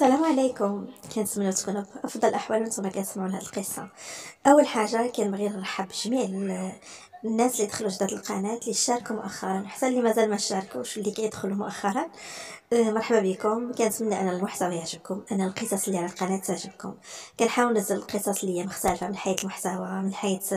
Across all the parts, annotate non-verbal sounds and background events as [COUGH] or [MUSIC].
السلام عليكم كنتمنى تكونوا بافضل الاحوال وانتم كتسمعوا هذه القصه اول حاجه كنبغي نرحب بجميع الناس اللي دخلوا جداد القناه اللي شاركوا مؤخرا حتى اللي مازال ما شاركوش اللي كيدخلوا مؤخرا أه، مرحبا بكم كنتمنى ان المحتوى يعجبكم ان القصص اللي على القناه تعجبكم كنحاول ننزل القصص اللي هي مختلفه من حيث المحتوى من حيث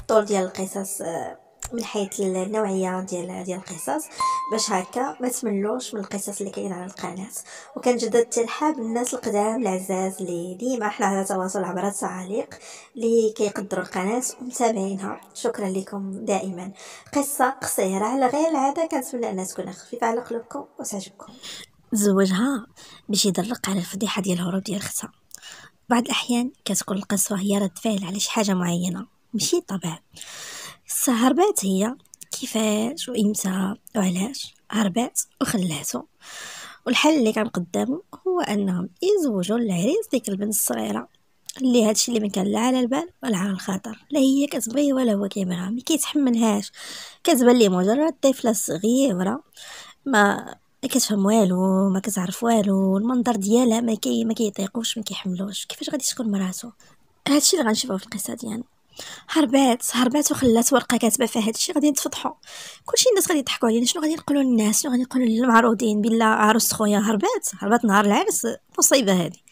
الطول ديال القصص أه، من حيث النوعيه ديال ديال القصص باش هكا ما تملوش من القصص اللي كاينه على القناه وكنجدد الترحاب للناس القدام العزاز اللي ديما حنا على تواصل عبر التعاليق اللي كيقدروا القناه ومتابعينها شكرا لكم دائما قصه قصيره على غير العاده كنتمنى انها تكون خفيفه على قلوبكم وتعجبكم زوجها باش يدرق على الفضيحه ديال الهروب ديال اختها بعض الاحيان كتكون القصه هي رد فعل على شي حاجه معينه ماشي طبيعي بصح هربات هي كيفاش وامتى وعلاش هربات وخلاتو والحل اللي كان قدامه هو انهم يزوجوا العريس ديك البنت الصغيره اللي هادشي اللي ما كان لا على البال ولا على الخاطر لا هي كتبغيه ولا هو كيبغيها ما كيتحملهاش كتبان ليه مجرد طفله صغيره ما ما كتفهم والو ما كتعرف والو المنظر ديالها ما كي ما كيطيقوش ما كيحملوش كيفاش غادي تكون مراته هادشي اللي غنشوفه في القصه ديالنا يعني. هربات هربات وخلات ورقه كاتبه فيها هادشي غادي نتفضحوا كلشي الناس غادي يضحكوا علينا شنو غادي نقولوا للناس شنو غادي نقولوا للمعروضين بلا عروس خويا هربات هربات نهار العرس مصيبه هادي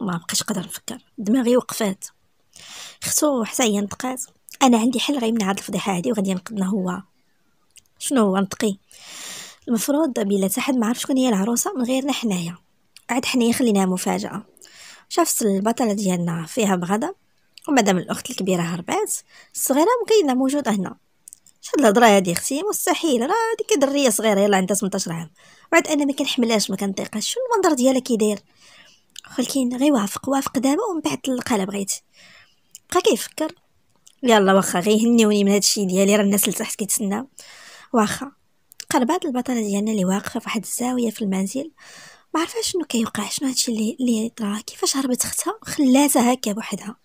ما بقيتش قادر نفكر دماغي وقفات اختو حتى هي نطقات انا عندي حل من هاد الفضيحه هادي وغادي ينقذنا هو شنو هو نطقي المفروض بلا حتى حد ما عرف شكون هي العروسه من غيرنا حنايا عاد حنايا خليناها مفاجاه شافت البطله ديالنا فيها بغضب ومدام الاخت الكبيره هربات الصغيره مكينه موجوده هنا شحال الهضره هادي اختي مستحيل راه هذيك دريه صغيره يلا عندها 18 عام بعد انا ما كنحملهاش ما كنطيقهاش شنو المنظر ديالها كي داير ولكن غير وافق وافق دابا ومن بعد طلقها بغيت بقى كيفكر يلا واخا غير يهنيوني من هادشي ديالي راه الناس لتحت كيتسنى واخا قربات البطله ديالنا اللي واقفه في واحد الزاويه في المنزل ما عرفاش شنو كيوقع شنو هادشي اللي اللي طرا كيفاش هربت اختها خلاتها هكا بوحدها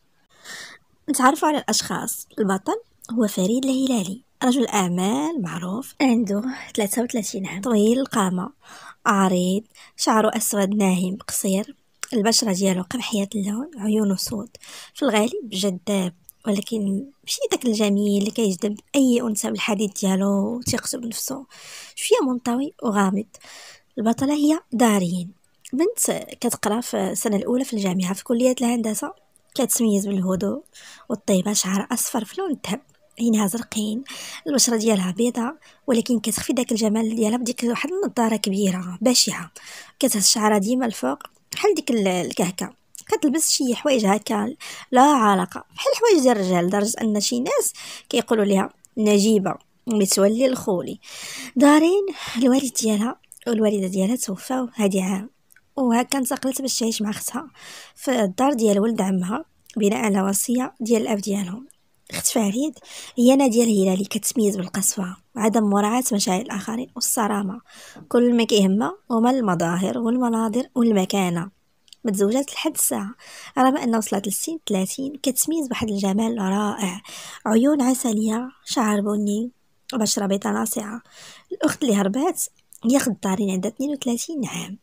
نتعرف على الأشخاص البطل هو فريد الهلالي رجل أعمال معروف عنده 33 عام طويل القامة عريض شعره أسود ناعم قصير البشرة ديالو قمحية اللون عيونه سود في الغالب جذاب ولكن ماشي داك الجميل اللي كيجذب اي انثى بالحديث ديالو وثيقته نفسه شويه منطوي وغامض البطله هي دارين بنت كتقرا في السنه الاولى في الجامعه في كليه الهندسه كتميز بالهدوء والطيبه شعر اصفر في لون الذهب عينها زرقين البشره ديالها بيضاء ولكن كتخفي داك الجمال ديالها بديك واحد النضاره كبيره بشعه كتهز شعرها ديما الفوق بحال ديك الكهكه كتلبس شي حوايج هكا لا علاقه بحال حوايج ديال الرجال لدرجه ان شي ناس كيقولوا لها نجيبه متولي الخولي دارين الوالد ديالها والوالده ديالها توفاو هادي عام وهكا انتقلت باش تعيش مع اختها في الدار ديال ولد عمها بناء على وصيه ديال الاب ديالهم اخت فريد هي ناديه اللي كتميز بالقسوه وعدم مراعاه مشاعر الاخرين والصرامه كل ما كيهمها هما المظاهر والمناظر والمكانه متزوجات لحد الساعة رغم أنها وصلت لسن 30 كتميز بواحد الجمال رائع عيون عسلية شعر بني وبشرة بيطة ناصعة الأخت اللي هربات هي خدارين عندها وتلاتين عام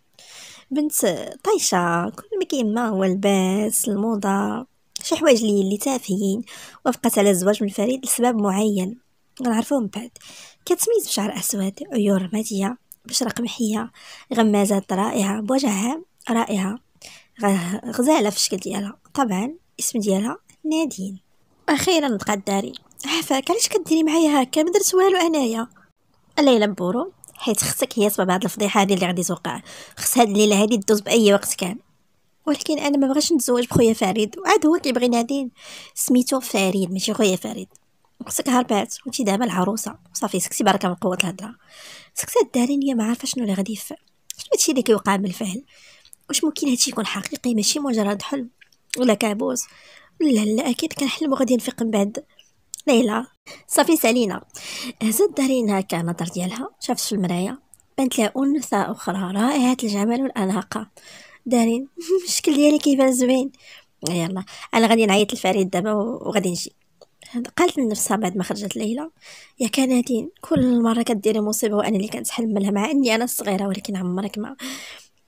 بنت طايشه كل ما كيما هو الباس الموضه شي حوايج لي اللي تافهين وافقت على الزواج من فريد لسبب معين غنعرفوه من بعد كتميز بشعر اسود عيون رماديه بشره قمحيه غمازات رائعه بوجه رائعه غزاله في الشكل ديالها طبعا اسم ديالها نادين اخيرا تقدري داري عفاك علاش كديري معايا هكا ما درت والو انايا الليله بورو حيت خصك هي سبب هاد الفضيحه هادي اللي غادي توقع خص هاد الليله هادي دوز باي وقت كان ولكن انا ما بغاش نتزوج بخويا فريد وعاد هو كيبغي نادين سميتو فريد ماشي خويا فريد خصك هربات وانت دابا العروسه وصافي سكتي بركه من قوه الهضره سكتي الدارين هي ما عارفه شنو اللي غادي يفعل شنو هادشي اللي كيوقع بالفعل واش ممكن هادشي يكون حقيقي ماشي مجرد حلم ولا كابوس لا لا اكيد كنحلم وغادي نفيق من بعد ليلى صافي سالينا هزت دارينا هكا النظر ديالها شافت في المرايا بانت لها انثى اخرى رائعه الجمال والاناقه دارين [LAUGHS] الشكل ديالي كيبان زوين يلا انا غادي نعيط لفريد دابا وغادي نجي قالت لنفسها بعد ما خرجت ليلى يا كنادين كل مره كديري مصيبه وانا اللي كنتحملها مع اني انا صغيره ولكن عمرك ما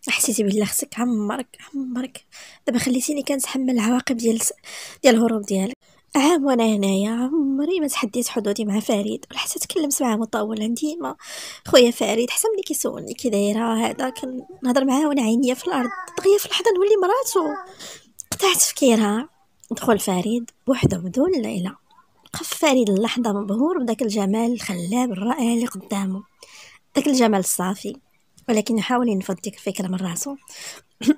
حسيتي بالله خصك عمرك عمرك دابا خليتيني كنتحمل العواقب ديال ديال الهروب ديالك عام وانا هنايا عمري ما تحديت حدودي مع فريد ولا حتى تكلمت معاه مطولا ديما خويا فريد حسن ملي كيسولني كي دايره هذا كنهضر معاه وانا عينيا في الارض دغيا في لحظه نولي مراتو قطعت فكيرها دخل فريد بوحدو بدون ليلى وقف فريد اللحظه مبهور بداك الجمال الخلاب الرائع اللي قدامه داك الجمال الصافي ولكن يحاول ينفض ديك الفكره من راسو [CLEARS THROAT]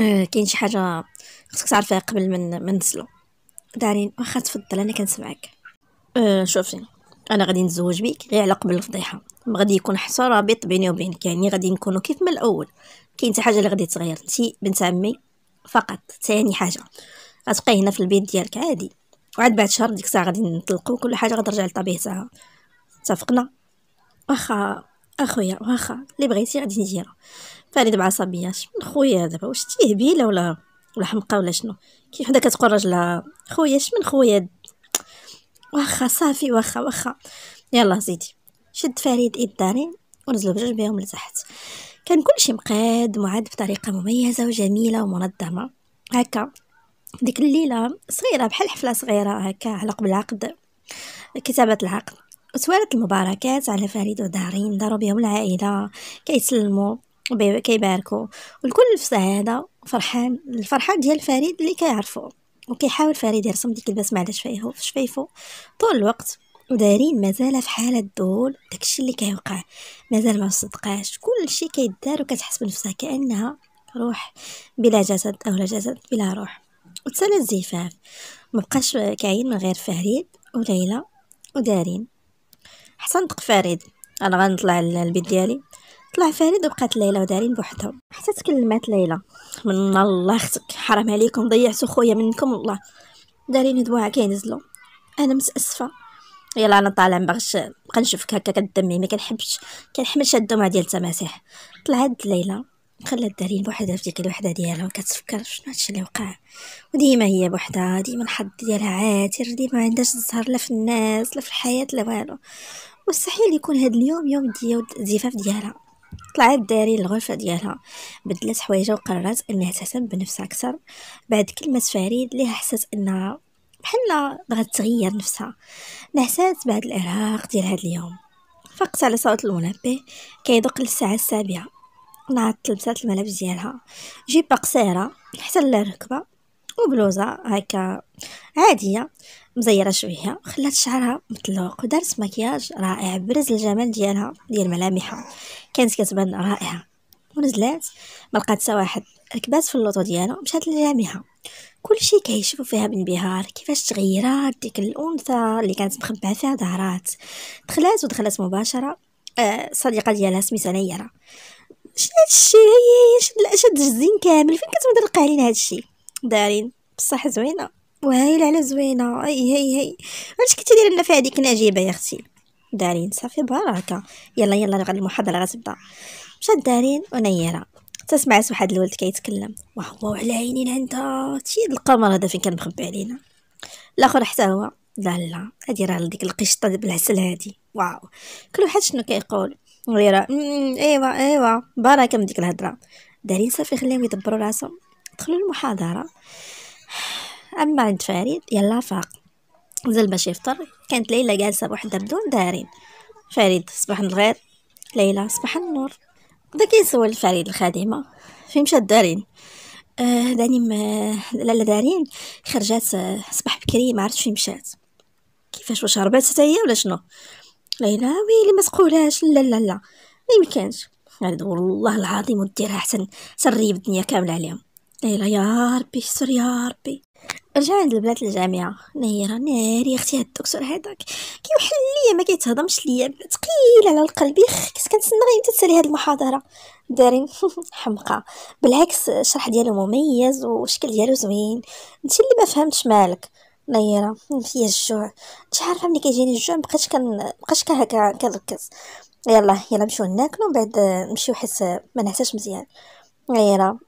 آه، كاين شي حاجه خصك تعرفها قبل من من نزلو دارين واخا تفضل انا كنسمعك أه شوفي انا غادي نتزوج بيك غير على قبل الفضيحه ما غادي يكون حتى رابط بيني وبينك يعني غادي نكونوا كيف من الاول كاين حاجه اللي غادي تغير انت بنت عمي فقط ثاني حاجه غتبقاي هنا في البيت ديالك عادي وعاد بعد شهر ديك الساعه غادي نطلقوا كل حاجه غترجع لطبيعتها اتفقنا واخا اخويا واخا اللي بغيتي غادي نديرها فاني دابا عصبيه خويا دابا واش تيهبيله ولا ولا حمقه ولا شنو كي وحده كتقول راجلها خويا شمن خويا واخا صافي واخا واخا يلا زيدي شد فريد ايد دارين ونزلوا بجوج بهم لتحت كان كلشي مقاد معد بطريقه مميزه وجميله ومنظمه هكا ديك الليله صغيره بحال حفله صغيره هكا على قبل عقد كتابه العقد وتوالت المباركات على فريد ودارين داروا بهم العائله كيتسلموا كيباركو الكل في سعاده فرحان الفرحه ديال فريد اللي كيعرفو وكيحاول فريد يرسم ديك البسمه على شفايفو في شفايفو طول الوقت ودارين مازال في حاله دول داكشي اللي كيوقع مازال ما صدقاش كلشي كيدار وكتحس بنفسها كانها روح بلا جسد او لا جسد بلا روح وتسالى الزفاف مبقاش كاين من غير فريد وليلى ودارين حسن دق فريد انا غنطلع للبيت ديالي طلع فريد وبقات ليلى ودارين بوحدهم حتى تكلمات ليلى من الله اختك حرام عليكم ضيعتو خويا منكم والله دارين دواع كينزلوا انا متاسفه يلا انا طالع ما باغيش نبقى نشوفك هكا كدمي ما كنحبش كنحملش هاد الدمعه ديال التماسيح طلعت ليلى خلات دارين بوحدها في ديك الوحده ديالها وكتفكر شنو هادشي اللي وقع وديما هي بوحدها ديما الحظ ديالها عاتر ديما عندهاش الزهر لا في الناس لا في الحياه لا والو مستحيل يكون هاد اليوم يوم ديال الزفاف ديالها طلعت داري للغرفة ديالها بدلت حوايجها وقررت انها تهتم بنفسها اكثر بعد كلمة فريد ليها حست انها بحال بغات تغير نفسها نعسات بعد الارهاق ديال هاد اليوم فقت على صوت المنبه كيدق للساعة السابعة نعت لبسات الملابس ديالها جيبة قصيرة حتى للركبة وبلوزه هكا عاديه مزيره شويه خلات شعرها مطلوق ودارت مكياج رائع برز الجمال ديالها ديال ملامحها كانت كتبان رائعه ونزلات ملقات لقات واحد ركبات في اللوطو ديالو مشات للجامعه كلشي كيشوفو فيها بانبهار كيفاش تغيرات ديك الانثى اللي كانت مخبعه فيها ظهرات دخلات ودخلت مباشره آه، صديقه ديالها سميتها نيره شنو هادشي هي شد شد الزين كامل فين كتبدا تلقى علينا هادشي دارين بصح زوينه وهايله على زوينه اي هي هي واش كنتي دايره لنا في هذيك نجيبه يا اختي دارين صافي بركه يلا يلا غد المحاضره غتبدا مشات دارين ونيره تسمعت واحد الولد كيتكلم وهو على عينين عندها تي القمر هذا فين كان مخبي علينا الاخر حتى هو لا لا هادي راه ديك القشطه بالعسل هادي واو كل واحد شنو كيقول غيره ايوا ايوا بركه من ديك الهضره دارين صافي خليهم يدبروا راسهم دخلوا المحاضرة أما عند فريد يلا فاق نزل باش يفطر كانت ليلى جالسة بوحدها بدون دارين فريد صباح الخير ليلى صباح النور بدا كيسول فريد الخادمة فين مشات دارين آه داني ما لالا دارين خرجات آه، صباح بكري ما عرفتش فين مشات كيفاش واش هربات حتى هي ولا شنو ليلى ويلي ما تقولهاش لا لا لا ما يمكنش والله العظيم وديرها حسن سري الدنيا كامله عليهم ليلى يا ربي ستر يا ربي رجع عند البنات للجامعه نيره ناري اختي هاد الدكتور هذاك كيوحل ليا ما كيتهضمش ليا ثقيل على القلب يخ كنت كنتسنى غير انت تسالي هاد المحاضره دارين [LAUGHS] حمقى بالعكس الشرح ديالو مميز وشكل ديالو زوين انت اللي ما فهمتش مالك نيره فيا الجوع انت عارفه ملي كيجيني الجوع مبقاش كن مبقاش هكا كنركز يلا يلا نمشيو ناكلو من بعد نمشيو حيت ما نعساش مزيان نيرة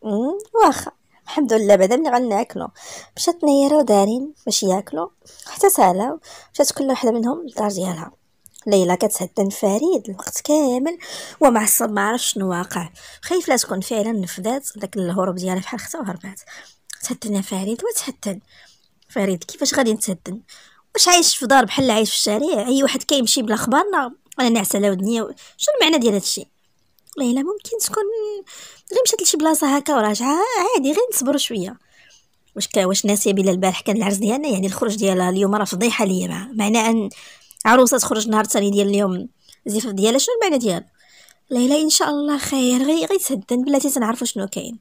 واخا الحمد لله بعدا ملي غناكلو مشات نيرة دارين باش ياكلو حتى سالا مشات كل وحده منهم للدار ديالها ليلى كتهدن فريد الوقت كامل ومعصب ما عرفش شنو واقع خايف لا تكون فعلا نفذات داك الهروب ديالها بحال ختا وهربات تهدن يا فريد وتهدن فريد كيفاش غادي نتهدن واش عايش في دار بحال عايش في الشارع اي واحد كيمشي بلا خبارنا انا نعس على ودنيا شنو المعنى ديال هادشي ليلى ممكن تكون غير مشات لشي بلاصه هكا وراجعه عادي غير نصبروا شويه واش واش ناسيه بلا البارح كان العرس ديالنا يعني الخروج ديالها اليوم راه فضيحه ليا مع معنى ان عروسه تخرج نهار الثاني ديال اليوم الزفاف ديالها شنو المعنى ديال ليلى ان شاء الله خير غير غير تهدن بلاتي تنعرفوا شنو كاين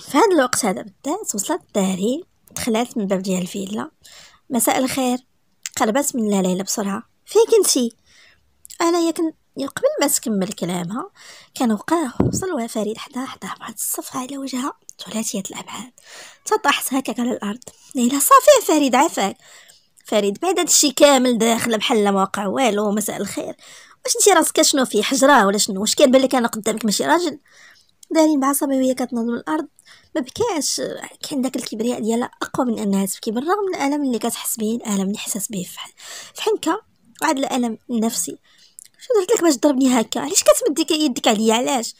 في هذا الوقت هذا بالذات وصلت الداري دخلات من باب ديال الفيلا مساء الخير قلبت من ليلى بسرعه فين كنتي يا كنت يعني قبل ما تكمل كلامها كان وقع وصل فريد حدا حدا واحد الصفحه على وجهها ثلاثية الأبعاد تطاحت هكاك على الأرض ليلى صافي فريد عفاك فريد بعد هادشي كامل داخله بحال ما وقع والو مساء الخير واش نتي راسك شنو في حجره ولا شنو واش كان بالك انا قدامك ماشي راجل دارين بعصبي وهي كتنوض من الارض ما بكاش كان داك الكبرياء ديالها اقوى من انها تبكي بالرغم من الالم اللي كتحس به الالم اللي حساس به في حنكه وهذا الالم النفسي شنو درت لك باش ضربني هكا علاش كتمد يدك عليا علاش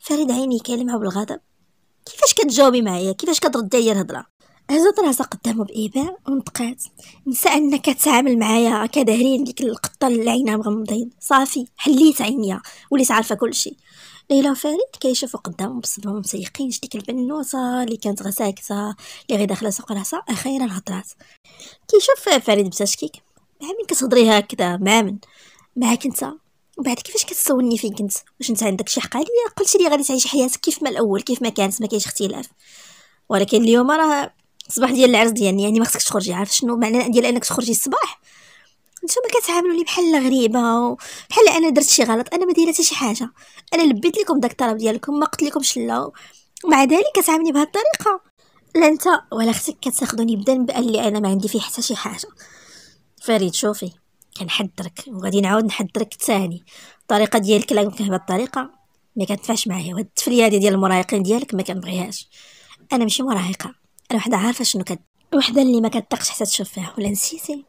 فريد عيني كلمها بالغضب كيفاش كتجاوبي معايا كيفاش كتردي عليا الهضره هزت راسها قدامه بإيباء ونطقات نسى أنك تتعامل معايا كدهرين ديك القطة اللي عينها مغمضين صافي حليت عينيا وليت عارفة كل شيء ليلى وفريد كيشوفوا قدامهم بصدمة مسيقينش ديك البنوته اللي كانت غا ساكته اللي غير داخله سوق راسها اخيرا هضرات كيشوف فريد بتشكيك مع من كتهضري هكذا مع من معاك انت وبعد كيفاش كتصوني فين كنت واش انت عندك شي حق عليا قلت لي غادي تعيش حياتك كيف ما الاول كيف ما كانت ما كاينش اختلاف ولكن اليوم راه صباح ديال العرس ديالي يعني ما خصكش تخرجي عارف شنو معنى ديال انك تخرجي الصباح نتوما كتعاملوني بحال غريبه بحال انا درت شي غلط انا ما دايره حتى شي حاجه انا لبيت لكم داك الطلب ديالكم ما قلت لكمش لا ومع ذلك كتعاملني بهذه الطريقه لا انت ولا اختك كتاخذوني بذنب اللي انا ما عندي فيه حتى شي حاجه فريد شوفي كنحضرك وغادي نعاود نحضرك تاني الطريقه ديالك الا يمكن بهاد الطريقه ما كنتفاش معايا وهاد التفليه هذه ديال المراهقين ديالك ما كنبغيهاش انا ماشي مراهقه انا وحده عارفه شنو كد وحده اللي ما كتقش حتى تشوف فيها ولا نسيتي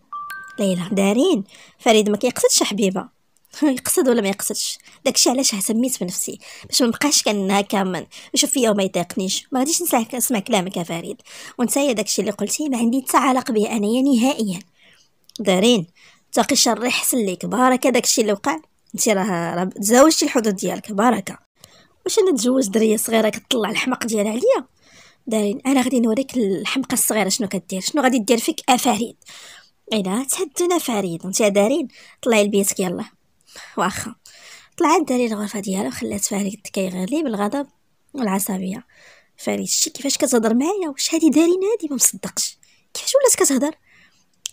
ليلى دارين فريد ما كيقصدش حبيبه [LAUGHS] يقصد ولا ما يقصدش داكشي علاش هسميت بنفسي باش ما نبقاش كنهكا من نشوف فيا وما يتقنيش ما غاديش نسمع كلامك يا فريد وانت داكشي اللي قلتي ما عندي حتى علاقه به انايا نهائيا دارين تاقي شر ريح حسن ليك هذاك داكشي اللي وقع انت راه راه تزاوجتي الحدود ديالك بارك واش انا تزوج دريه صغيره كتطلع الحمق ديالها عليا دايرين انا غادي نوريك الحمقه الصغيره شنو كدير شنو غادي دير فيك افاريد آه، الا تهدنا فريد انت دارين طلعي لبيتك يلا واخا طلعت داري الغرفه ديالها وخلات فريد كيغلي بالغضب والعصبيه فريد شتي كيفاش كتهضر معايا واش هادي دارين هادي ما مصدقش كيفاش ولات كتهضر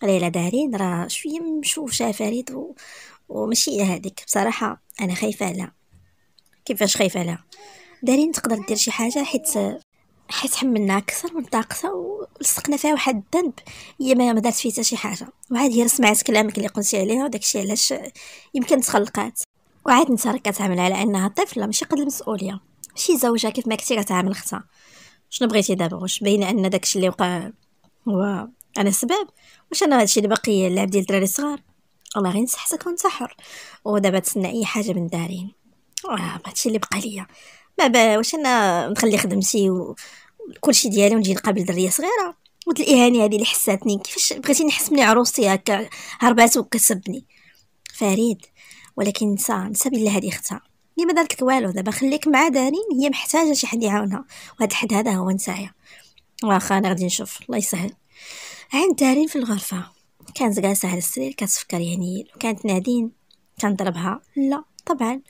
قليله دارين راه شويه مشوشه فريد و... ومشي هذيك بصراحه انا خايفه عليها كيفاش خايفه عليها دارين تقدر دير شي حاجه حيت حيت حملنا اكثر من طاقتها ولصقنا فيها واحد الذنب هي ما دارت فيه حتى شي حاجه وعاد هي سمعت كلامك اللي قلتي عليها وداكشي علاش يمكن تخلقات وعاد انت راك كتعامل على انها طفله ماشي قد المسؤوليه ماشي زوجها كيف ما كنتي كتعامل اختها شنو بغيتي دابا واش باينه ان داكشي اللي وقع هو انا السبب واش انا هادشي اللي باقي اللعب ديال الدراري الصغار الله غير نسحسك ونسحر ودابا تسنى اي حاجه من دارين اه هادشي اللي بقى ليا ما با واش انا نخلي خدمتي وكلشي ديالي ونجي نقابل دريه صغيره ود الاهانه هذه اللي حساتني كيفاش بغيتي نحس مني عروستي هكا هربات وكسبني فريد ولكن نسى نسى بالله هذه اختها اللي ما دارت والو دابا خليك مع دارين هي محتاجه شي حد يعاونها وهاد الحد هذا هو نسايا واخا انا غادي نشوف الله يسهل عند دارين في الغرفة كانت جالسة على السرير كتفكر يعني لو كانت نادين كنضربها لا طبعا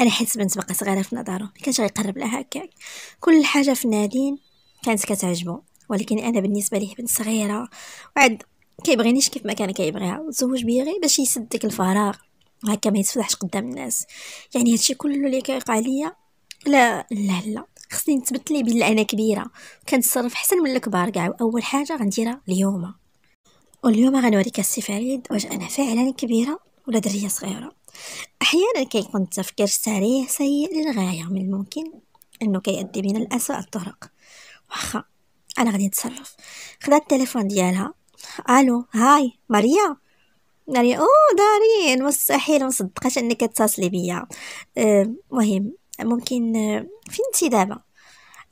انا حيت بنت باقا صغيره في نظره ما كانش غيقرب لها هكاك كل حاجه في نادين كانت كتعجبو ولكن انا بالنسبه ليه بنت صغيره وعاد كيبغينيش كيف ما كان كيبغيها وتزوج بيا غير باش يسد الفراغ هكا ما يتفضحش قدام الناس يعني هادشي كله اللي كيقع ليا لا لا لا خصني نثبت ليه بلي انا كبيره كنتصرف حسن من الكبار كاع واول حاجه غنديرها اليوم واليوم غنوريك السي فريد واش انا فعلا كبيره ولا دريه صغيره احيانا كيكون التفكير السريع سيء للغايه من الممكن انه كيؤدي بنا لاسوء الطرق واخا انا غادي نتصرف خدات التليفون ديالها الو هاي ماريا قال او دارين مستحيل مصدقاش انك اتصلي بيا المهم ممكن فين انتي دابا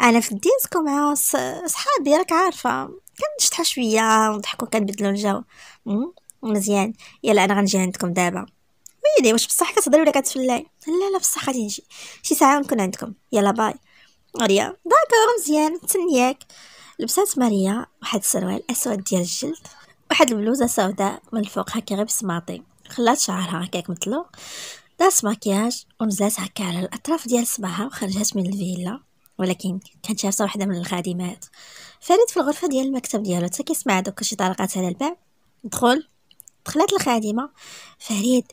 انا في الديسكو مع صحابي راك عارفه كنشطحوا شويه ونضحكوا كنبدلوا الجو مزيان يلا انا غنجي عندكم دابا ويلي واش بصح كتهضري ولا كتفلاي لا لا بصح غادي نجي شي ساعه نكون عندكم يلا باي ماريا داكور مزيان نتسنياك لبسات ماريا واحد السروال اسود ديال الجلد واحد البلوزه سوداء من الفوق هكا غير بسماطي خلات شعرها هكاك مطلوق دارت مكياج ونزلات هكا على الاطراف ديال صباعها وخرجت من الفيلا ولكن كانت شافت وحده من الخادمات فريد في الغرفه ديال المكتب ديالو حتى كيسمع دوك شي طرقات على الباب دخل دخلت الخادمه فريد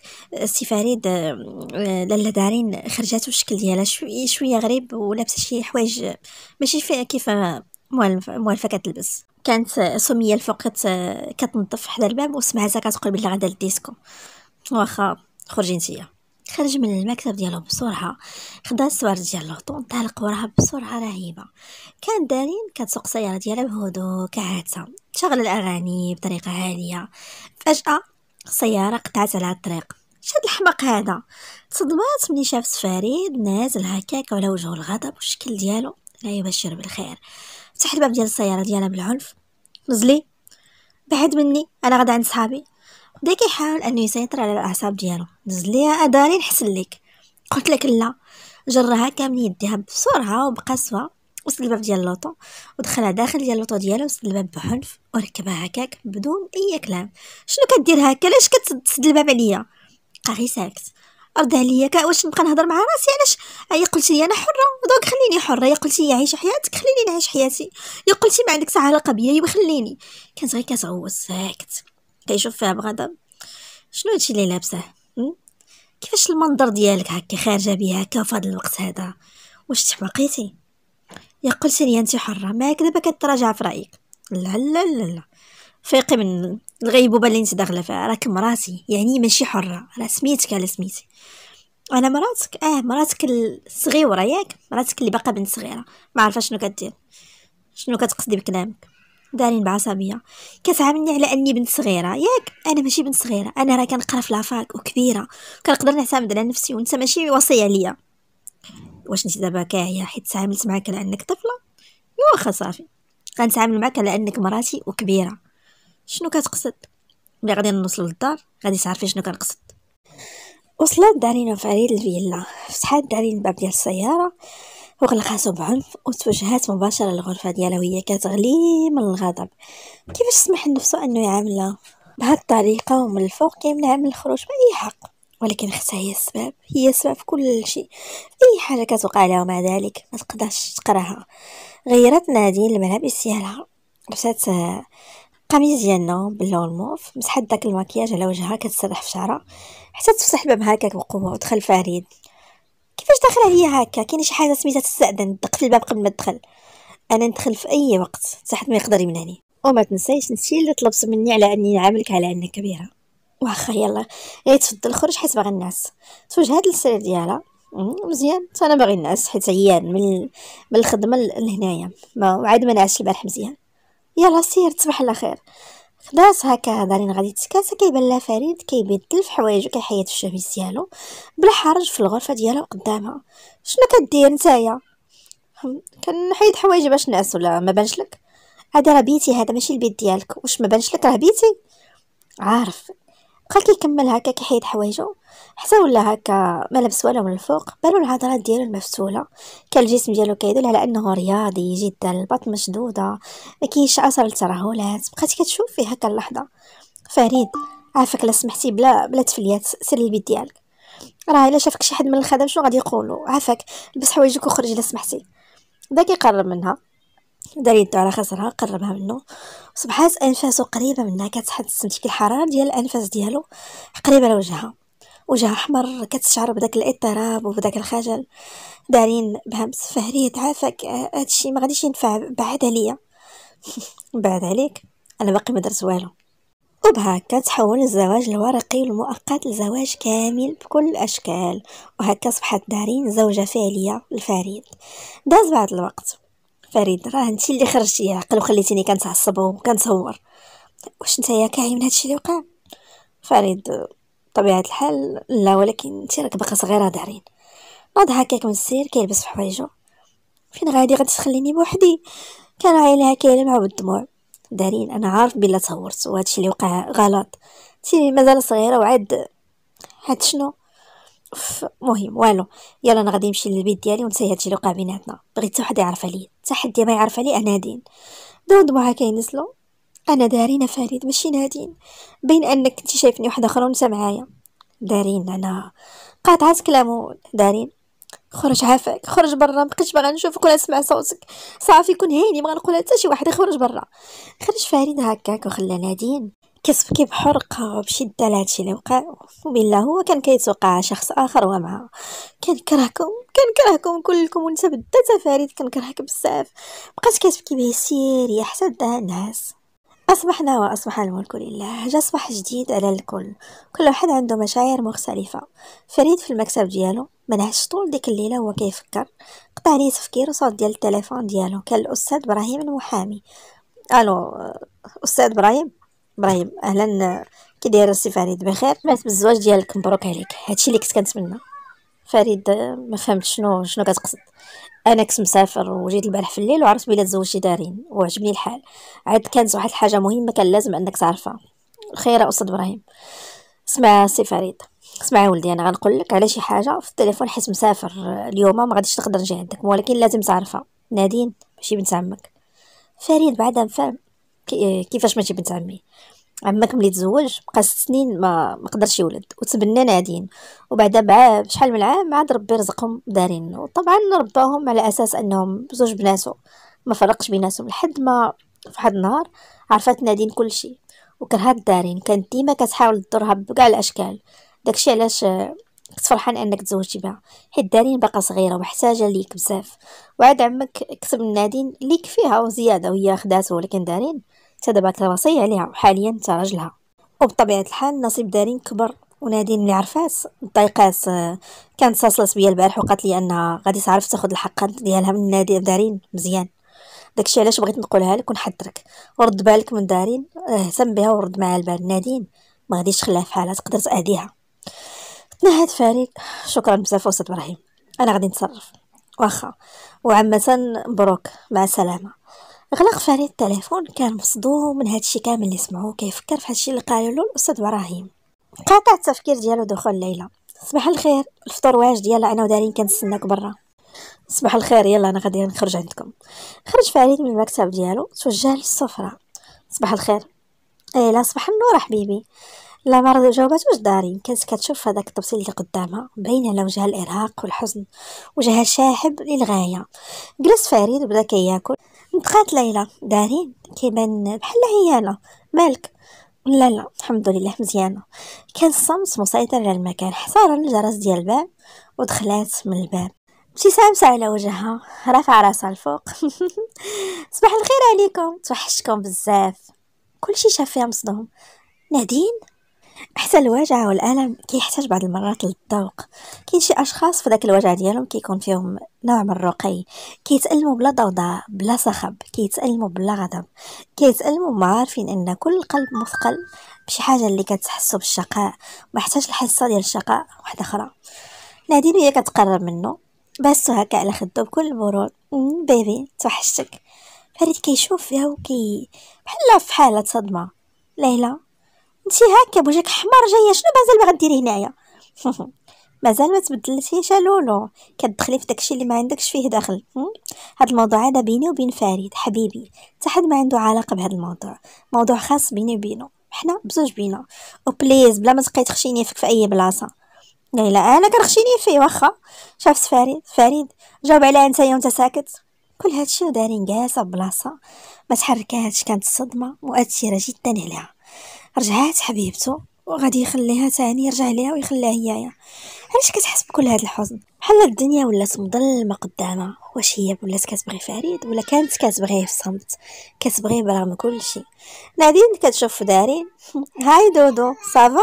سي فريد آه، آه، لاله دارين خرجات بالشكل ديالها شويه شوي غريب ولابسه شي حوايج ماشي فيها كيف موالفه كتلبس كانت سميه الفوق كتنظف حدا الباب وسمعتها كتقول بلي غادا للديسكو واخا خرجي نتيا خرج من المكتب ديالو بسرعه خدا السوار ديال لوطو انطلق وراها بسرعه رهيبه كان دارين كتسوق السياره ديالها بهدوء كعادتها شغل الاغاني بطريقه هاديه فجاه السياره قطعت على الطريق شاد الحمق هذا تصدمات ملي شاف فريد نازل هكاك على وجهه الغضب والشكل ديالو لا يبشر بالخير فتح الباب ديال السياره ديالها بالعنف نزلي بعد مني انا غدا عند صحابي بدا كيحاول انه يسيطر على الاعصاب ديالو دز ليها اداني نحسن ليك قلت لك لا جرها كامل يديها بسرعه وبقسوه وسد الباب ديال اللوطو ودخلها داخل ديال اللوطو ديالها وسد الباب بعنف وركبها هكاك بدون اي كلام شنو كدير هكا علاش كتسد الباب عليا بقى غير ساكت رد عليا واش نبقى نهضر مع راسي علاش هي قلتي لي انا حره دونك خليني حره يا قلتي لي عيش حياتك خليني نعيش حياتي يا قلتي ما عندكش علاقه بيا يبغي خليني كانت غير كتغوص ساكت كيشوف فيها بغضب شنو هادشي اللي لابسه كيفاش المنظر ديالك هكا خارجه بها هكا في الوقت هذا واش تحمقيتي يا قلت لي انت حره ما دابا كتراجع في رايك لا لا لا لا فيقي من الغيبوبه اللي انت داخله فيها راك مراتي يعني ماشي حره راه سميتك على سميتي انا مراتك اه مراتك الصغيره ياك مراتك اللي باقا بنت صغيره ما عارفه شنو كدير شنو كتقصدي بكلامك دارين بعصبيه كتعاملني على اني بنت صغيره ياك انا ماشي بنت صغيره انا راه كنقرا في لافاك وكبيره كنقدر نعتمد على نفسي وانت ماشي وصيه ليا واش انت دابا كاعيه حيت تعاملت معاك على انك طفله خا صافي غنتعامل معاك على انك مراتي وكبيره شنو كتقصد ملي غادي نوصل للدار غادي تعرفي شنو كنقصد وصلت دارين فريد الفيلا فتحات دارين الباب ديال السياره وغلقاتو بعنف وتوجهات مباشرة للغرفة ديالها وهي كتغلي من الغضب كيفاش سمح لنفسو انه يعاملها بهاد الطريقة ومن الفوق كيمنعها من الخروج بأي حق ولكن اختها هي السبب هي سبب في كل شيء اي حاجه كتوقع لها ومع ذلك ما تقدرش تقراها غيرت نادين الملابس ديالها لبسات آه، قميص ديال النوم باللون الموف مسحت داك الماكياج على وجهها كتسرح في شعرها حتى تفتح الباب هكاك بقوه ودخل فريد كيفاش داخله هي هكا كاين شي حاجه سميتها تستاذن دق في الباب قبل ما تدخل انا ندخل في اي وقت حتى ما يقدر يمنعني وما تنسيش نسي اللي طلبت مني على اني نعاملك على انك كبيره واخا يلا هي إيه، تفضل خرج حيت باغي الناس هاد السرير ديالها مزيان انا باغي الناس حيت عيان من من الخدمه لهنايا ما عاد ما نعسش البارح مزيان يلا سير تصبح على خير فداس هكا دارين غادي تسكاسه كيبان لها فريد كيبدل في حوايجو كيحيد الشميس ديالو بلا حرج في الغرفه ديالها قدامها شنو كدير نتايا كنحيد حوايجي باش نعس ولا ما بانش لك هذا راه بيتي هذا ماشي البيت ديالك واش ما بانش لك راه بيتي عارف بقى كيكمل هكا كيحيد حوايجو حتى ولا هكا ما لبس والو من الفوق بالو العضلات ديالو المفتوله كان الجسم ديالو كيدل على انه رياضي جدا البطن مشدوده ما كاينش اثر الترهلات بقات كتشوف فيه هكا اللحظه فريد عافاك لا سمحتي بلا بلا تفليات سير البيت ديالك راه الا شافك شي حد من الخدم شنو غادي يقولوا عافاك لبس حوايجك وخرج لا سمحتي بدا كيقرب منها دار يدو على خصرها قربها منه وصبحات انفاسو قريبه منها كتحس بديك الحراره ديال الانفاس ديالو قريبه على وجهها وجهها احمر كتشعر بداك الاضطراب وبداك الخجل دارين بهمس فهريه عافاك آه، هادشي ما غاديش ينفع بعد عليا [LAUGHS] بعد عليك انا باقي ما درت والو وبهكا تحول الزواج الورقي والمؤقت لزواج كامل بكل الاشكال وهكا صبحت دارين زوجه فعليه لفريد داز بعض الوقت فريد راه انت اللي خرجتي عقل وخليتيني كنتعصب وكنصور واش نتايا كاعي من هادشي اللي وقع فريد بطبيعه الحال لا ولكن انت راك باقا صغيره دارين ناض هكاك من السير كيلبس في حوايجو فين غادي غادي تخليني بوحدي كان عيلها كيلمع بالدموع دارين انا عارف بلا تصورت وهادشي اللي وقع غلط انت مازال صغيره وعاد هاد شنو مهم والو يلا انا غادي نمشي للبيت ديالي ونسى هادشي اللي وقع بيناتنا بغيت واحد يعرف عليا حتى حد ما يعرف عليه انادين دوند معها كينزلو انا دارينا فريد ماشي نادين بين انك كنتي شايفني وحده اخرى ونسى معايا دارين انا قاطعات كلامو دارين خرج عافاك خرج برا مبقيتش باغا نشوفك ولا نسمع صوتك صافي كون هيني ما نقولها حتى شي واحد يخرج برا خرج فريد هكاك وخلى نادين كتبكي بحرقه بشده لهادشي اللي وقع وبالله هو كان كيتوقع شخص اخر معاه كنكرهكم كنكرهكم كلكم وانت بدات فريد كنكرهك بزاف بقات كتبكي بهسير حتى داها الناس أصبحنا وأصبح الملك لله جا صباح جديد على الكل كل واحد عنده مشاعر مختلفة فريد في المكتب ديالو منعش طول ديك الليلة هو كيفكر قطع ليه تفكير صوت ديال التليفون ديالو كان الأستاذ إبراهيم المحامي ألو أستاذ إبراهيم ابراهيم اهلا كي داير السي فريد بخير سمعت بالزواج ديالك مبروك عليك هادشي اللي كنت كنتمنى فريد ما فهمت شنو شنو كتقصد انا كنت مسافر وجيت البارح في الليل وعرفت بلي تزوجتي دارين وعجبني الحال عاد كانت واحد الحاجه مهمه كان لازم انك تعرفها خير استاذ ابراهيم اسمع سي فريد اسمع ولدي انا غنقول لك على شي حاجه في التليفون حيت مسافر اليوم ما غاديش تقدر نجي عندك ولكن لازم تعرفها نادين ماشي بنت عمك فريد بعدا فهم كيفاش ماشي بنت عمي عمك ملي تزوج بقى ست سنين ما مقدرش يولد وتبنى نادين وبعد بعد شحال من عام عاد ربي رزقهم دارين وطبعا رباهم على اساس انهم زوج بناتو ما فرقش بيناتهم لحد ما في واحد النهار عرفات نادين كلشي وكرهات دارين كانت ديما كتحاول تضرها بكاع الاشكال داكشي علاش كنت فرحان انك تزوجتي بها حيت دارين باقا صغيره ومحتاجه ليك بزاف وعاد عمك كتب لنادين ليك فيها وزياده وهي خداتو ولكن دارين دابا كراسي عليها وحاليا حتى راجلها وبطبيعه الحال نصيب دارين كبر ونادين اللي عرفات ضايقات آه، كانت صاصلت بيا البارح وقالت لي انها غادي تعرف تاخذ الحق ديالها من نادي دارين مزيان داكشي علاش بغيت نقولها لك ونحذرك ورد بالك من دارين آه، اهتم بها ورد معها البال نادين ما غاديش تخليها في حالها تقدر تأذيها تنهد فريد شكرا بزاف استاذ ابراهيم انا غادي نتصرف واخا وعامه مبروك مع السلامه غلق فريد التليفون كان مصدوم من هادشي كامل اللي سمعوه كيفكر في هادشي اللي قالوا له الاستاذ ابراهيم قاطع التفكير ديالو دخول ليلى صباح الخير الفطور واجد يلا انا ودارين كنتسناك برا صباح الخير يلا انا غادي نخرج عندكم خرج فريد من المكتب ديالو توجه للسفره صباح الخير ايه لا صباح النور حبيبي لا ما جاوبات واش دارين كانت كتشوف هذاك الطبسي اللي قدامها باين على وجهها الارهاق والحزن وجهها شاحب للغايه جلس فريد وبدا كياكل دخلت ليلى دارين كيبان بحال عيانه مالك لا لا الحمد لله مزيانه كان الصمت مسيطر على المكان حصارا الجرس ديال الباب ودخلات من الباب ابتسامسة على وجهها رافعة راسها الفوق [LAUGHS] صباح الخير عليكم توحشتكم بزاف كلشي شاف فيها مصدوم نادين حتى الوجع والالم كيحتاج بعض المرات للذوق كاين شي اشخاص فداك الوجع ديالهم كيكون فيهم نوع من الرقي كيتالموا بلا ضوضاء بلا صخب كيتالموا بلا غضب كيتالموا ما عارفين ان كل قلب مثقل بشي حاجه اللي كتحسوا بالشقاء محتاج الحصه ديال الشقاء واحده اخرى نادين هي كتقرب منه بس هكا على خدو بكل برود بيبي توحشتك فريد كيشوف فيها وكي بحال في حاله صدمه ليلى انتي هكا بوجهك حمار جايه شنو مازال باغا ديري هنايا [LAUGHS] مازال ما تبدلتيش لولو كتدخلي في داكشي اللي ما عندكش فيه دخل هذا الموضوع هذا بيني وبين فريد حبيبي حتى حد ما عنده علاقه بهذا الموضوع موضوع خاص بيني وبينه حنا بزوج بينا وبليز oh بلا ما تبقاي تخشيني فيك في اي بلاصه لا انا كنخشيني فيه واخا شافت فريد فريد جاوب عليها انت يوم ساكت كل هادشي ودارين جالسه بلاصه ما تحركاتش كانت صدمه مؤثره جدا عليها رجعات حبيبته وغادي يخليها تاني يرجع ليها ويخليها هيايا علاش كتحس بكل هذا الحزن بحال الدنيا ولات مظلمه قدامها واش هي ولات كتبغي فريد ولا كانت كتبغيه في صمت كتبغيه برغم كل شيء نادين كتشوف دارين [LAUGHS] هاي دودو صافا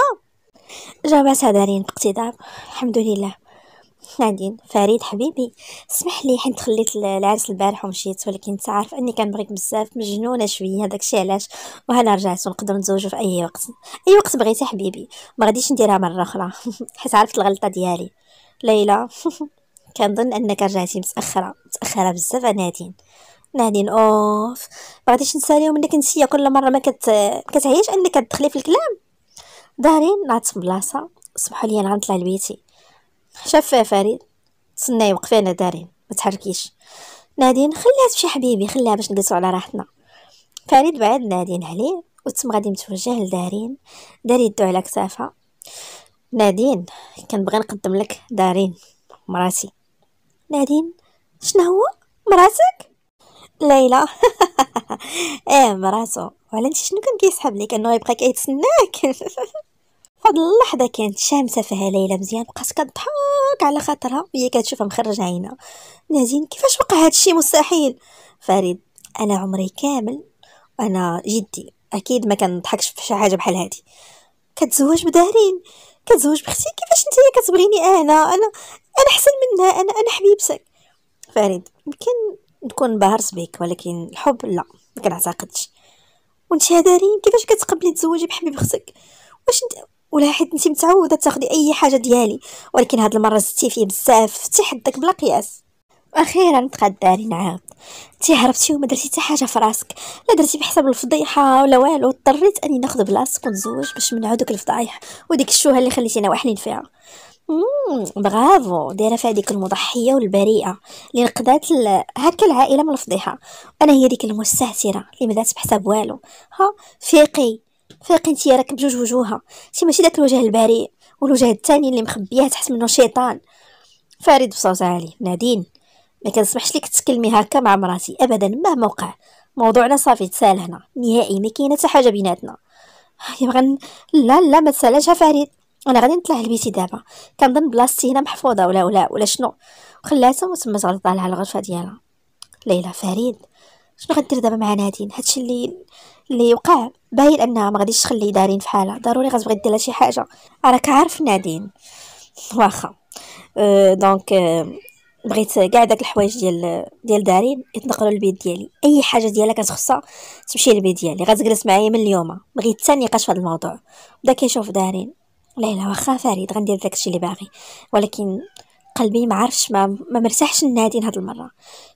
جابتها دارين باقتضاب الحمد لله نادين فريد حبيبي اسمح لي حيت خليت العرس البارح ومشيت ولكن تعرف اني كنبغيك بزاف مجنونه شويه داكشي علاش وهلا رجعت ونقدر نتزوجوا في اي وقت اي وقت بغيتي حبيبي ما غاديش نديرها مره اخرى [LAUGHS] حيت عرفت الغلطه ديالي ليلى [LAUGHS] كنظن انك رجعتي متاخره متاخره بزاف نادين نادين اوف ما غاديش نساليهم انك نسيه كل مره ما كت... كتعيش انك تدخلي في الكلام دارين نعطف بلاصه سمحوا لي انا غنطلع لبيتي شافها فريد تسناي وقفانا دارين ما تحركيش نادين خليها تمشي حبيبي خليها باش نجلسوا على راحتنا فريد بعد نادين عليه وتم غادي متوجه لدارين دار يدو على كتافها نادين كنبغي نقدم لك دارين مراتي نادين شنو هو مراتك ليلى [LAUGHS] ايه مراتو وعلى انت شنو كان كيسحب لي انه يبقى كيتسناك [LAUGHS] هاد اللحظه كانت شامسه فيها ليلى مزيان بقات كضحك على خاطرها وهي كتشوفها مخرج عينها نازين كيفاش وقع الشيء مستحيل فريد انا عمري كامل انا جدي اكيد ما كنضحكش في شي حاجه بحال هادي كتزوج بدارين كتزوج بختي كيفاش نتايا كتبغيني انا انا انا احسن منها انا انا حبيبتك فريد يمكن نكون بهرس بك ولكن الحب لا ما كنعتقدش وانت دارين كيفاش كتقبلي تزوجي بحبيب اختك واش انت ولا حيت انت متعوده تاخدي اي حاجه ديالي ولكن هاد المره زدتي فيه بزاف فتي حدك بلا قياس واخيرا تقدري نعاود انتي هربتي وما درتي حتى حاجه في راسك لا درتي بحساب الفضيحه ولا والو اضطريت اني ناخذ بلاصتك ونتزوج باش نمنعو دوك الفضايح وديك الشوهه اللي خليتينا واحلين فيها مم برافو دايره فيها ديك المضحيه والبريئه اللي نقدات هكا العائله من الفضيحه انا هي ديك المستهتره اللي ما بحساب والو ها فيقي فايق انت راك بجوج وجوها شي ماشي داك الوجه البريء والوجه الثاني اللي مخبيه تحت منه شيطان فريد بصوت عالي نادين ما كنسمحش لك تتكلمي هكا مع مراتي ابدا مهما وقع موضوعنا صافي تسال هنا نهائي ما كاينه حتى حاجه بيناتنا آه، يبغى لا لا ما تسالاش فريد انا غادي نطلع لبيتي دابا كنظن بلاصتي هنا محفوظه ولا ولا ولا شنو وخلاتها وتما تغلط على الغرفه ديالها ليلى فريد شنو غدير دابا مع نادين هادشي اللي اللي وقع باين انها ما غاديش تخلي دارين فحالها ضروري غتبغي دير شي حاجه راك عارف نادين واخا أه دونك أه بغيت كاع داك الحوايج ديال ديال دارين يتنقلوا للبيت ديالي اي حاجه ديالها كتخصها تمشي للبيت ديالي غتجلس معايا من اليوم بغيت حتى نقاش في هذا الموضوع بدا كيشوف دارين ليلى واخا فريد غندير داكشي اللي باغي ولكن قلبي ما عرفش ما, ما مرتاحش النادي هاد المره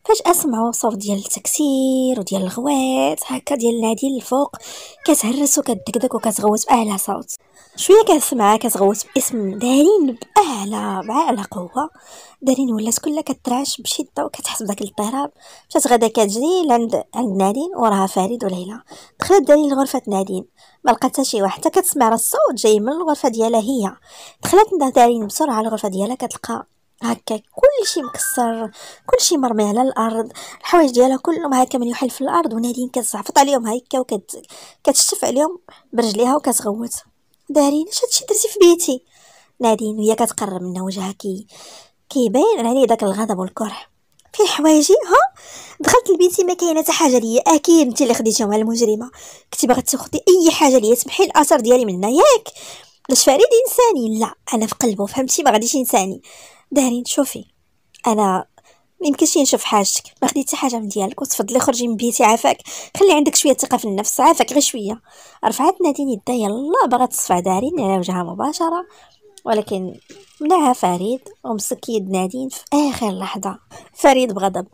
فجاه سمعوا صوت ديال التكسير وديال الغوات هكا ديال النادي الفوق كتهرس وكدكدك وكتغوت باعلى صوت شويه كنسمعها كتغوت باسم دارين باعلى باعلى قوه دارين ولات كلها كترعش بشده وكتحس بداك الاضطراب مشات غدا كتجري لعند عند نادين وراها فريد وليلى دخلت دارين لغرفه نادين ما لقات شي واحد حتى كتسمع الصوت جاي من الغرفه ديالها هي دخلت دارين بسرعه الغرفه ديالها كتلقى كل كلشي مكسر كلشي مرمي على الارض الحوايج ديالها كلهم هكا من يحل في الارض ونادين كتزعفط عليهم هكا وكتشتف عليهم برجليها وكتغوت دارين اش هادشي درتي في بيتي نادين وهي كتقرب منها وجهها كي كيبان عليه داك الغضب والكره فين حوايجي ها دخلت لبنتي ما كاينه حتى حاجه ليا اكيد انت اللي خديتيهم على المجرمه كنتي باغا تاخدي اي حاجه ليا تمحي الاثر ديالي منها ياك باش فريد انساني لا انا في قلبه فهمتي ما غاديش ينساني دارين شوفي انا ما يمكنش نشوف حاجتك ما خديتي حاجه من ديالك وتفضلي خرجي من بيتي عافاك خلي عندك شويه ثقه في النفس عافاك غير شويه رفعت نادين يدها يلا بغات تصفع دارين على وجهها مباشره ولكن منعها فريد ومسك يد نادين في اخر لحظه فريد بغضب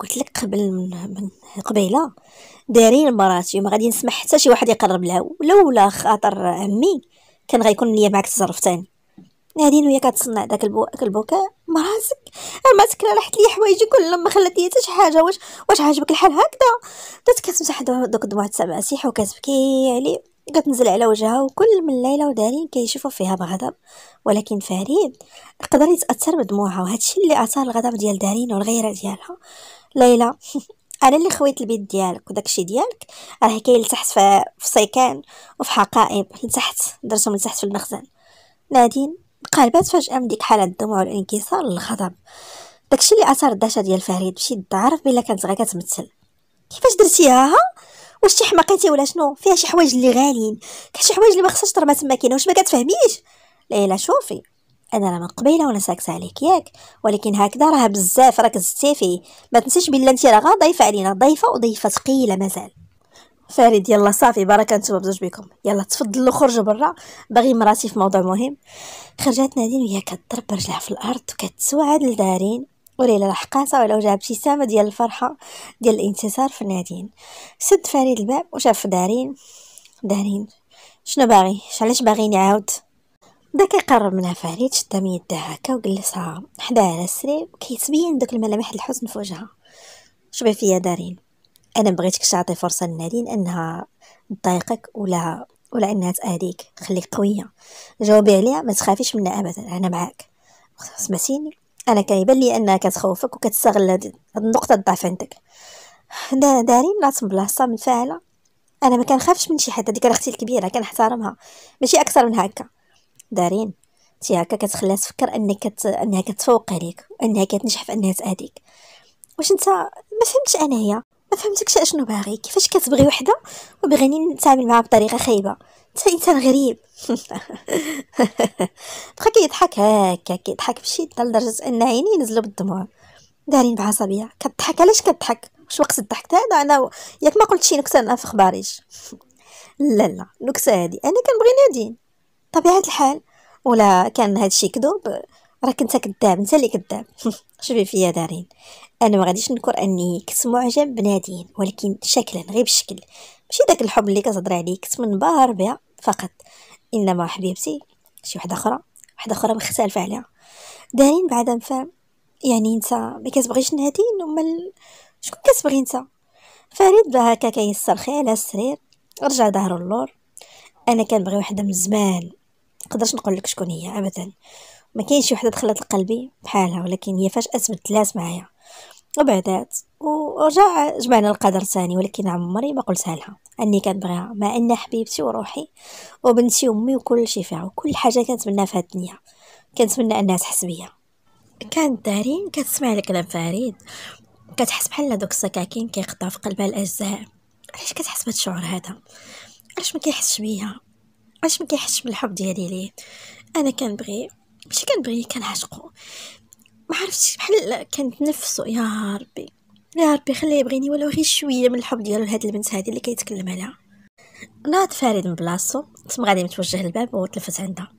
قلت لك قبل من, من قبيله دارين مراتي وما غادي نسمح حتى شي واحد يقرب لها ولولا خاطر عمي كان غيكون ليا معاك تصرف تاني نادين وهي كتصنع داك البو... البكاء مراسك مراسك راه لحت لي حوايجي كل ما خلات لي حتى شي حاجه واش واش عاجبك الحال هكذا بدات كتمسح دوك تاع التماسيح وكتبكي علي كتنزل على وجهها وكل من ليلى ودارين كيشوفوا فيها بغضب ولكن فريد قدر يتاثر بدموعها وهادشي اللي اثار الغضب ديال دارين والغيره ديالها ليلى انا اللي خويت البيت ديالك وداكشي ديالك راه كاين لتحت في سيكان وفي حقائب لتحت درتهم لتحت في المخزن نادين قلبات فجاه من ديك حاله الدموع والانكسار للغضب داكشي اللي اثر الدهشه ديال فريد مشي عارف بلا كانت غير كتمثل كيفاش درتيها ها واش شي حماقيتي ولا شنو فيها شي حوايج اللي غاليين شي حوايج اللي ما خصهاش ترمى تما كاينه واش ما كتفهميش ليلى شوفي انا راه من قبيله وانا ساكسه عليك ياك ولكن هكذا راه بزاف راك زدتي فيه ما تنسيش بلي انت راه ضيفه علينا ضيفه وضيفه ثقيله مازال فريد يلا صافي بركة نتوما بزوج بكم يلا تفضلوا خرجوا برا باغي مراتي في موضوع مهم خرجت نادين وهي كضرب رجلها في الارض وكتسوعد لدارين وليلى لحقاتها على وجهها ابتسامة ديال الفرحة ديال الانتصار في نادين سد فريد الباب وشاف دارين دارين شنو باغي علاش باغيني عاود داك قرب منها فريد شدا من يدها هكا وجلسها حداها على السرير وكيتبين دوك الملامح الحزن في وجهها شبه فيا دارين انا بغيتك تعطي فرصه لنادين انها تضايقك ولا ولا انها تاذيك خليك قويه جاوبي عليها ما تخافيش منها ابدا انا معاك سمعتيني انا كيبان لي انها كتخوفك وكتستغل هاد النقطه الضعف عندك دا دارين لا بلاصه فعلة. انا ما كنخافش من شي حد هذيك اختي الكبيره كنحترمها ماشي اكثر من هكا دارين انت هكا كتخليها تفكر انك كت... انها كتفوق عليك وانها كتنجح في انها تاذيك واش انت ما فهمتش انايا ما فهمتكش اشنو باغي كيفاش كتبغي وحده وبغيني نتعامل معها بطريقه خايبه انت انسان غريب [LAUGHS] بقى كيضحك هكا كيضحك بشده لدرجه ان عيني ينزلوا بالدموع دارين بعصبيه كتضحك علاش كتضحك واش وقت الضحك هذا انا ياك ما قلتش شي نكته انا في خباريش [LAUGHS] لا لا نكته هادي انا كنبغي نادين طبيعه الحال ولا كان هادشي كذوب راك كنت كذاب انت اللي كذاب [LAUGHS] شوفي فيا دارين انا ما غاديش نكر اني كنت معجب بنادين ولكن شكلا غير بالشكل ماشي داك الحب اللي كتهضري عليه كنت منبهر بها فقط انما حبيبتي شي وحده اخرى وحده اخرى مختلفه عليها دارين بعدا فهم يعني انت ما كتبغيش نادين امال شكون كتبغي انت فريد بها هكا كيسترخي على السرير رجع ظهرو اللور انا كنبغي وحده من زمان نقدرش نقول لك شكون هي ابدا ما كاينش شي وحده دخلت لقلبي بحالها ولكن هي فاش اثبت لاس معايا وبعدات ورجع جمعنا القدر ثاني ولكن عمري ما قلتها لها اني كنبغيها مع ان حبيبتي وروحي وبنتي وامي وكل شي فيها وكل حاجه كنتمنى في هاد الدنيا كنتمنى انها تحس بيا كانت دارين كتسمع لكلام فريد كتحس بحال دوك السكاكين كيقطع في قلبها الاجزاء علاش كتحس بهذا الشعور هذا علاش ما كيحسش بيا علاش ما كيحسش بالحب ديالي ليه انا كنبغي ماشي كنبغي كنعشقو ما عرفتش بحال كانت نفسه يا ربي يا ربي خليه يبغيني ولو غير شويه من الحب ديالو لهاد البنت هادي اللي كيتكلم عليها ناض فريد من بلاصتو تم غادي متوجه للباب وتلفت عندها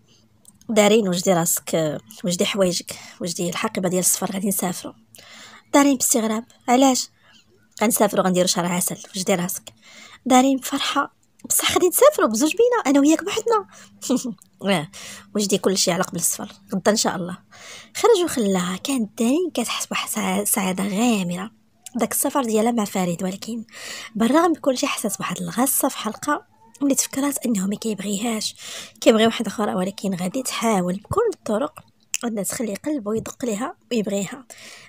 دارين وجدي راسك وجدي حوايجك وجدي الحقيبه ديال السفر غادي نسافروا دارين باستغراب علاش غنسافروا غنديروا شهر عسل وجدي راسك دارين بفرحه بصح غادي نسافروا بزوج بينا انا وياك بوحدنا [LAUGHS] اه وجدي كل شيء على قبل السفر غدا ان شاء الله خرج وخلاها كانت دارين كتحس بواحد سعاده غامره داك السفر ديالها مع فريد ولكن بالرغم من كل شيء حسات بواحد الغصه في حلقه ملي تفكرات انه ما كيبغيهاش كيبغي واحد اخرى ولكن غادي تحاول بكل الطرق انها تخلي قلبه يدق لها ويبغيها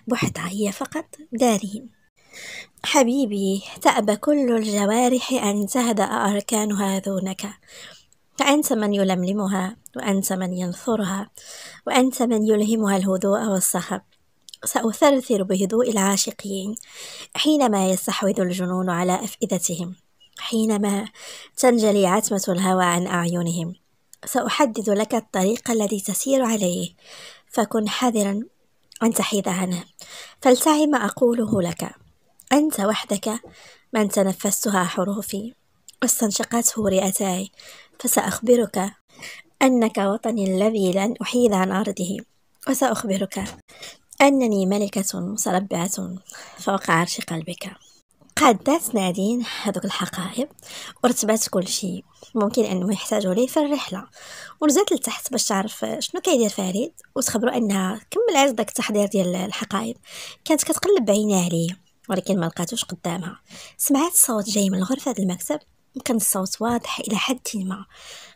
بوحدها هي فقط دارين حبيبي تأبى كل الجوارح أن تهدأ أركانها دونك فأنت من يلملمها وأنت من ينثرها وأنت من يلهمها الهدوء والصخب سأثرثر بهدوء العاشقين حينما يستحوذ الجنون على أفئدتهم حينما تنجلي عتمة الهوى عن أعينهم سأحدد لك الطريق الذي تسير عليه فكن حذرا أن تحيد عنه فالتعي ما أقوله لك أنت وحدك من تنفستها حروفي واستنشقته رئتاي فسأخبرك أنك وطني الذي لن أحيد عن أرضه وسأخبرك أنني ملكة مصربعة فوق عرش قلبك قدت نادين هذوك الحقائب ورتبات كل شيء ممكن انه يحتاجوا ليه في الرحله ونزلت لتحت باش تعرف شنو كيدير فريد وتخبروا انها كملت داك التحضير ديال الحقائب كانت كتقلب بعينها عليه ولكن ما لقاتوش قدامها سمعت صوت جاي من غرفة المكتب كان الصوت واضح إلى حد ما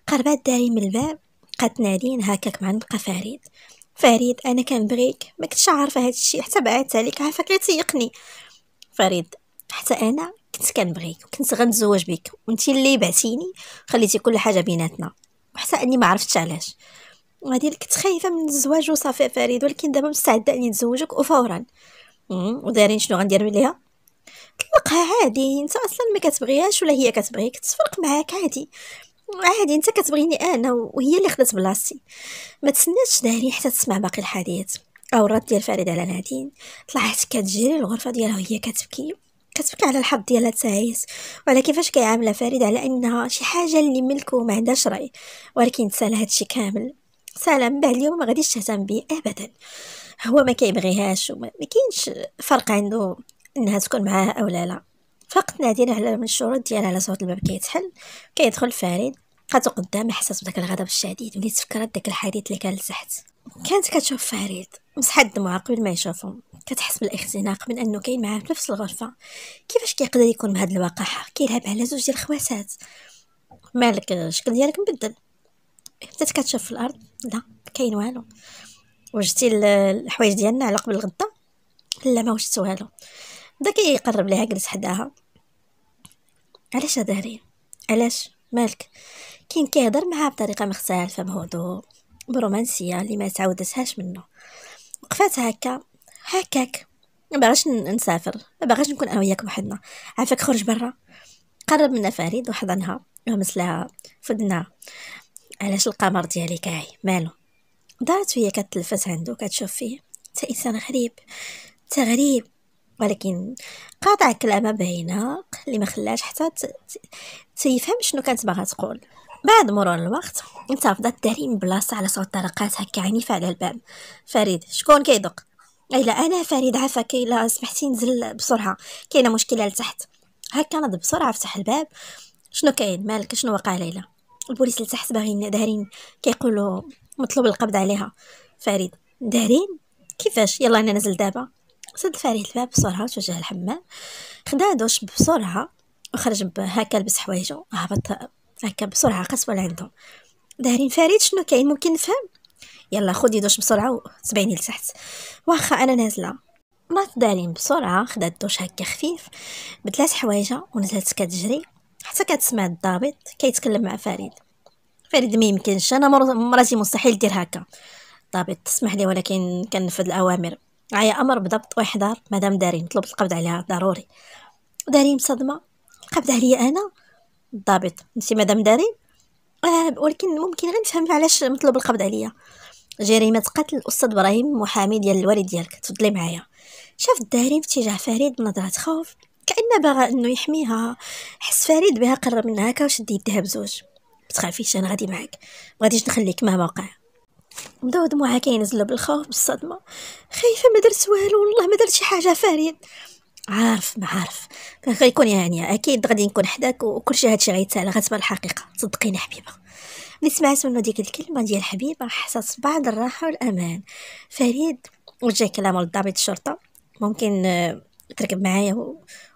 قربات داري من الباب قد نادين هكاك مع نبقى فريد فريد انا كنبغيك ما كنتش عارفه هاد الشي حتى بعدت عليك عارفه كتيقني فريد حتى انا كنت كنبغيك وكنت غنتزوج بك وانتي اللي بعتيني خليتي كل حاجه بيناتنا وحتى اني ما عرفتش علاش وهادي كنت خايفه من الزواج وصافي فريد ولكن دابا مستعده اني نتزوجك وفورا ودارين شنو غندير ليها طلقها عادي انت اصلا ما كتبغيهاش ولا هي كتبغيك تفرق معاك عادي عادي انت كتبغيني انا وهي اللي خدات بلاصتي ما تسناش داري حتى تسمع باقي الحديث او الرد ديال فريد على نادين طلعت كتجري للغرفه ديالها وهي كتبكي كتبكي على الحظ ديالها تعيس وعلى كيفاش كيعامله فريد على انها شي حاجه اللي ملكه وما عندهاش راي ولكن تسال هادشي كامل سلام به اليوم ما غاديش تهتم بيه ابدا هو ما كيبغيهاش وما ما كاينش فرق عنده انها تكون معاه او لا لا فقط نادره على من الشروط ديالها على صوت الباب كيتحل كيدخل فريد لقاتو قدام حساس بداك الغضب الشديد ملي تفكرت داك الحديث اللي كان لتحت كانت كتشوف فريد مسحد دموعها قبل ما يشوفهم كتحس بالاختناق من انه كاين معاه في نفس الغرفه كيفاش كيقدر يكون بهاد الوقاحه كيلعب على زوج ديال الخواتات مالك الشكل ديالك مبدل بدات كتشوف في الارض لا كاين والو وجدتي الحوايج ديالنا على قبل الغدا لا ما وجدت والو بدا كيقرب ليها جلس حداها علاش هذا هري علاش مالك كاين كيهضر معها بطريقه مختلفه بهدوء برومانسيه اللي ما تعودتهاش منه وقفات هكا هكاك ما باغاش نسافر ما باغاش نكون انا وياك بوحدنا عافاك خرج برا قرب منها فريد وحضنها ومس لها فدنها علاش القمر ديالي كاعي مالو دارت وهي كتلفت عندو كتشوف فيه تا انسان غريب تا غريب ولكن قاطع كلامه باينه اللي ما خلاش حتى تيفهم شنو كانت باغا تقول بعد مرور الوقت انتفضت داري من بلاصه على صوت طرقات هكا عنيفه على الباب فريد شكون كيدق الا انا فريد عفاك الا سمحتي نزل بسرعه كاينه مشكله لتحت هكا نض بسرعه فتح الباب شنو كاين مالك شنو وقع ليلى البوليس لتحت باغيين دارين كيقولوا مطلوب القبض عليها فريد دارين كيفاش يلا انا نزل دابا سد فريد الباب بسرعه توجه الحمام خدا دوش بسرعه وخرج هكا لبس حوايجو هبط هكا بسرعه قصوى لعندهم دارين فريد شنو كاين ممكن نفهم يلا خدي دوش بسرعه وتبعيني لتحت واخا انا نازله مات دارين بسرعة خدات دوش هكا خفيف بدلات حوايجها ونزلت كتجري حتى كتسمع الضابط كيتكلم مع فريد فريد ما يمكنش انا مراتي مستحيل دير هكا الضابط تسمح لي ولكن كنفذ الاوامر عيا امر بضبط واحضار مدام دارين طلبت القبض عليها ضروري دارين صدمه القبض عليا انا الضابط نتي مدام دارين آه ولكن ممكن غير نفهم علاش مطلوب القبض عليا جريمه قتل الاستاذ ابراهيم محامي ديال الوالد ديالك تفضلي معايا شاف الدارين في اتجاه فريد بنظره خوف كأنه باغا انه يحميها حس فريد بها قرب منها هكا وشد يديها بزوج متخافيش انا غادي معاك مغاديش نخليك مهما وقع بداو دموعها كينزلو بالخوف بالصدمه خايفه ما درت والو والله ما درت شي حاجه فريد عارف ما عارف كان غيكون يعني اكيد غادي نكون حداك وكلشي هادشي غيتسالا غتبان الحقيقه صدقيني حبيبه ملي سمعت منو ديك الكلمه ديال حبيبه حسيت بعض الراحه والامان فريد وجه كلامه لضابط الشرطه ممكن آه، تركب معايا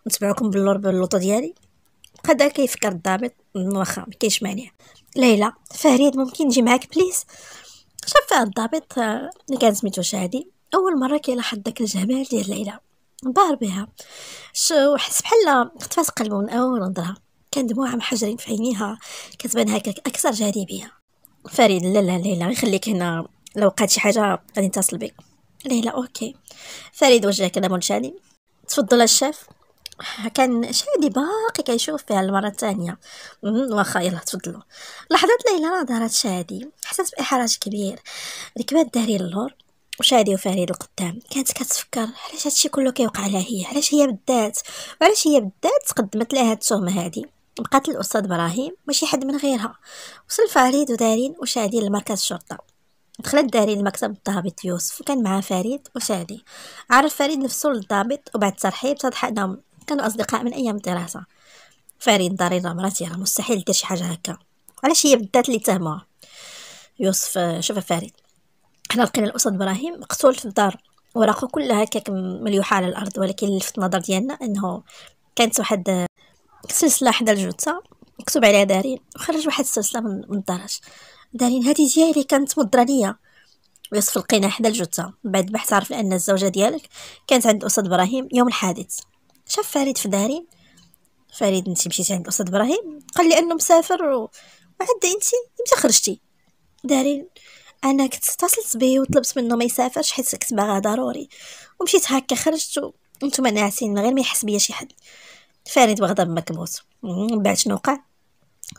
نتبعكم باللور باللوطو ديالي قدا كيفكر الضابط واخا مكاينش مانع ليلى فريد ممكن نجي معاك بليز شاف الضابط آه، اللي كان سميتو شادي اول مره كيلاحظ داك الجمال ديال ليلى انبهر بها شو حس بحال اختفات قلبه من اول نظره كان دموعها محجرين في عينيها كتبان هكا اكثر جاذبيه فريد لا لا ليلى يخليك هنا لو وقعت شي حاجه غادي نتصل بك ليلى اوكي فريد وجه كلام شادي تفضل الشيف كان شادي باقي كيشوف فيها المره الثانيه واخا يلا تفضلوا لحظات ليلى نظرت شادي حسات باحراج كبير ركبات داري اللور وشادي وفريد القدام كانت كتفكر علاش هادشي كله كيوقع لها هي علاش هي بالذات وعلاش هي بالذات تقدمت لها هاد التهمه هادي بقات الاستاذ ابراهيم ماشي حد من غيرها وصل فريد ودارين وشادي لمركز الشرطه دخلت دارين المكتب الضابط يوسف وكان معاه فريد وشادي عرف فريد نفسه للضابط وبعد ترحيب صدح انهم كانوا أصدقاء من أيام الدراسة فارين دارين راه مراتي راه يعني مستحيل دير شي حاجة هكا علاش هي بدات لي تهمه يوسف شوف فارين حنا لقينا الأسد إبراهيم مقتول في الدار وراقه كلها هكاك مليوحة على الأرض ولكن اللي لفت النظر ديالنا أنه كانت واحد سلسلة حدا الجثة مكتوب عليها دارين وخرج واحد السلسلة من الدرج دارين هذه ديالي كانت مضرانية ويصف القناع حدا الجثة بعد بحث عرف أن الزوجة ديالك كانت عند أسد إبراهيم يوم الحادث شاف فريد في داري فريد انت مشيتي عند الاستاذ ابراهيم قال لي انه مسافر و... وعدا انت امتى خرجتي داري انا كنت اتصلت به وطلبت منه ما يسافرش حيت كنت باغا ضروري ومشيت هكا خرجت وانتم ناعسين غير ما يحس بيا شي حد فريد بغضب مكبوت من بعد شنو وقع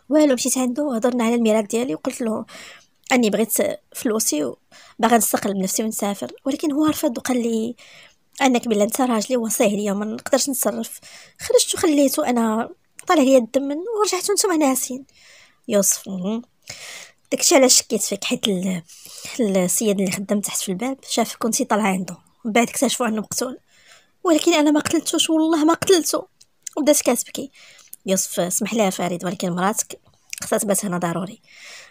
والو مشيت عنده وهضرنا على الميراث ديالي وقلت له اني بغيت فلوسي وباغا نستقل بنفسي ونسافر ولكن هو رفض وقال لي انا بلا انت راجلي وصيه ليا ما نقدرش نتصرف خرجت وخليتو انا طالع ليا الدم ورجعت نتوما ناسين يوسف داكشي علاش شكيت فيك حيت السيد اللي خدام تحت في الباب شافك كنتي طالعه عنده من بعد اكتشفوا انه مقتول ولكن انا ما قتلتوش والله ما قتلته وبدات كتبكي يوسف سمح لها فريد ولكن مراتك خصها تبات هنا ضروري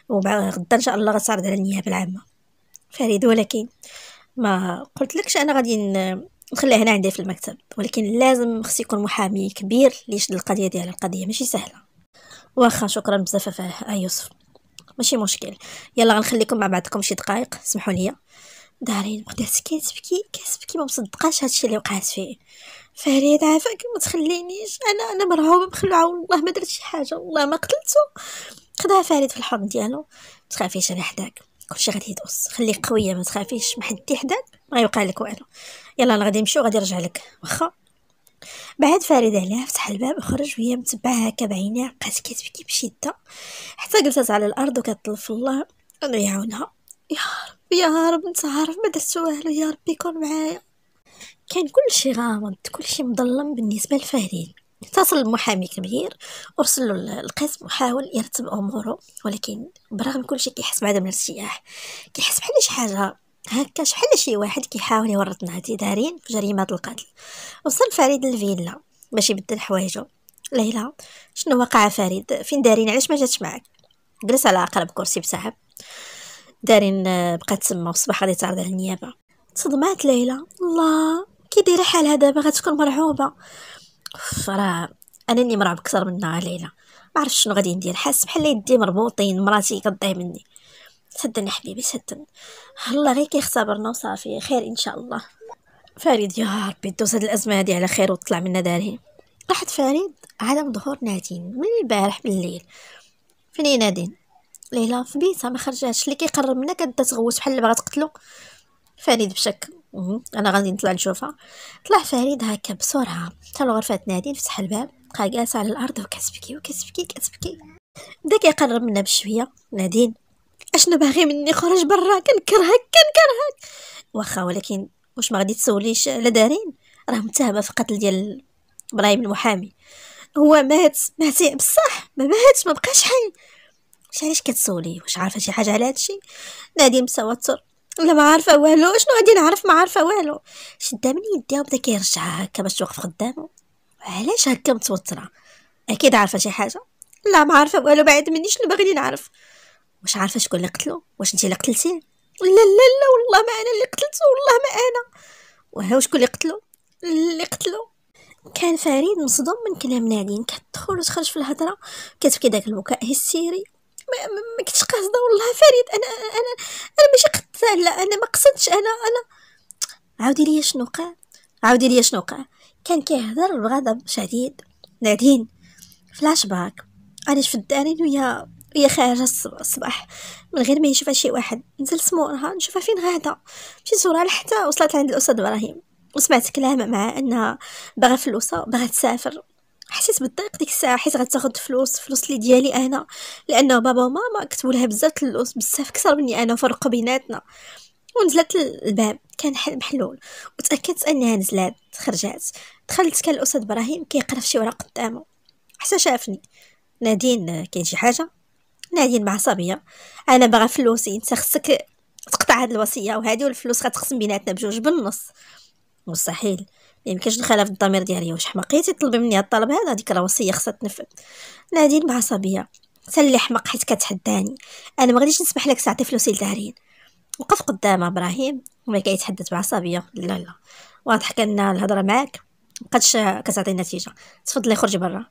وغدا ان شاء الله غتعرض على النيابه العامه فريد ولكن ما قلت لكش انا غادي نخليه هنا عندي في المكتب ولكن لازم خص يكون محامي كبير اللي يشد القضيه ديال القضيه ماشي سهله واخا شكرا بزاف اه يوسف ماشي مشكل يلا غنخليكم مع بعضكم شي دقائق سمحوا لي دارين بدات كتبكي كتبكي ما مصدقاش هادشي اللي وقعت فيه فريد عافاك ما تخلينيش انا انا مرعوبه مخلوعه والله ما درت شي حاجه والله ما قتلته خدها فريد في الحضن ديالو متخافيش انا حداك كلشي غادي يدوز خليك قويه ما تخافيش ما حد يحداك ما يوقع لك والو يلا انا غادي نمشي وغادي نرجع لك واخا بعد فريده عليها فتح الباب وخرج وهي متبعها هكا بعينيها بقات كتبكي بشده حتى جلست على الارض وكتطلب في الله انه يعاونها يا رب يا رب انت عارف ما درت والو يا ربي يكون معايا كان كلشي غامض كلشي مظلم بالنسبه لفهرين اتصل المحامي كبير ارسل له القسم وحاول يرتب اموره ولكن برغم كل شيء كيحس بعدم الارتياح كيحس بحال شي حاجه هكا شحال شي واحد كيحاول يورطنا اعتذارين في جريمة القتل وصل فريد للفيلا باش يبدل حوايجو ليلى شنو وقع فريد فين دارين علاش ما جاتش معاك جلس على اقرب كرسي بسحب دارين بقات تما وصباح غادي تعرض على النيابه تصدمات ليلى الله كي دايره حالها دابا غتكون مرعوبه فرا انا اللي مرعوب اكثر منها ليلى ما عرفتش شنو غادي ندير حاس بحال يدي مربوطين مراتي كضيع مني تحدن حبيبي تحدن الله غير كيختبرنا وصافي خير ان شاء الله فريد يا ربي دوز هاد الازمه هادي على خير وتطلع منا داري راحت فريد عدم ظهور نادين من البارح بالليل فين نادين ليلى في بيتها ما خرجاتش اللي كيقرب منها كتبدا تغوت بحال اللي باغا تقتلو فريد بشك انا غادي نطلع نشوفها طلع فريد هكا بسرعه حتى لغرفه نادين فتح الباب بقى جالسه على الارض وكتبكي وكتبكي كتبكي بدا كيقرب منها بشويه نادين اشنو باغي مني خرج برا كنكرهك كنكرهك واخا ولكن واش ما غادي تسوليش على دارين راه متهمه في قتل ديال ابراهيم المحامي هو مات مات بصح ما ماتش ما بقاش حي واش علاش كتسولي واش عارفه شي حاجه على هادشي نادي متوتر لا ما عارفه والو شنو غادي نعرف ما عارفه والو شدها من يديها وبدا كيرجعها هكا باش توقف قدامه علاش هكا متوتره اكيد عارفه شي حاجه لا ما عارفه والو بعد مني شنو باغي نعرف واش عارفه شكون اللي قتلو واش انت اللي قتلتيه لا لا لا والله ما انا اللي قتلته والله ما انا وها شكون اللي قتلو اللي قتلو كان فريد مصدوم من كلام نادين كتدخل وتخرج في الهضره كتبكي داك البكاء هستيري ما, ما كنتش قاصده والله فريد انا انا انا ماشي قتال لا انا ما قصدتش انا انا عاودي لي شنو وقع عاودي لي شنو وقع كان كيهضر بغضب شديد نادين فلاش باك انا شفت دانين ويا هي خارجة الصباح من غير ما يشوفها شي واحد نزلت مورها نشوفها فين غادا مشيت زورها لحتى وصلت عند الأستاذ إبراهيم وسمعت كلامها مع أنها باغا فلوسة باغا تسافر حسيت بالضيق ديك الساعه حيت غتاخد فلوس فلوس اللي ديالي انا لانه بابا وماما كتبوا لها بزاف الفلوس بزاف اكثر مني انا وفرقوا بيناتنا ونزلت الباب كان حل محلول وتاكدت انها نزلات خرجات دخلت كان الاستاذ ابراهيم كيقرا في شي ورق قدامه حتى شافني نادين كاين شي حاجه نادين بعصبيه انا باغا فلوسي انت خصك تقطع هاد الوصيه وهادي والفلوس غتقسم بيناتنا بجوج بالنص مستحيل ميمكنش نخالف الضمير ديالي واش حماقيتي تطلبي مني هاد الطلب هذا هذيك راه وصيه خصها تنفذ نادين بعصبيه سلي حمق حيت كتحداني انا ما غاديش نسمح لك تعطي فلوسي لدارين وقف قدام ابراهيم وما كيتحدث بعصبيه لا لا واضح كان الهضره معاك مابقاتش كتعطي نتيجه تفضلي خرجي برا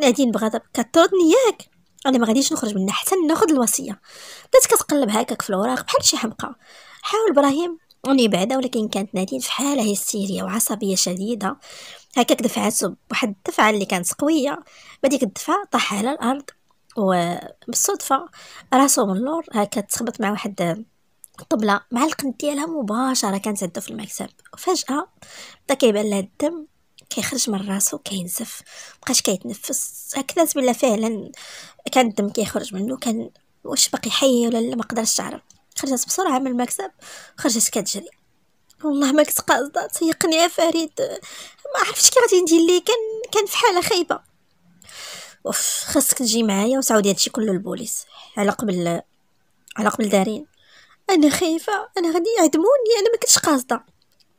نادين بغضب كطردني ياك انا ما غاديش نخرج منها حتى ناخذ الوصيه بدات كتقلب هكاك في الوراق بحال شي حمقى حاول ابراهيم اني بعدا ولكن كانت نادين في حاله هستيريه وعصبيه شديده هكاك دفعات بواحد الدفعه اللي كانت قويه بديك الدفعه طاح على الارض وبالصدفه راسو من اللور هكا تخبط مع واحد الطبلة مع القنت ديالها مباشرة كانت عندها في المكتب وفجأة بدا كيبان لها الدم كيخرج من راسو كينزف مبقاش كيتنفس هكذا تبلا فعلا كان الدم كيخرج منه كان واش باقي حي ولا لا ما قدرش تعرف خرجت بسرعه من المكتب خرجت كتجري والله ما كنت قاصده تيقني يا فريد ما عرفتش كي غادي ندير ليه كان كان في حاله خايبه اوف خاصك تجي معايا وتعاودي هادشي كله للبوليس على قبل على قبل دارين انا خايفه انا غادي يعدموني انا ما كنتش قاصده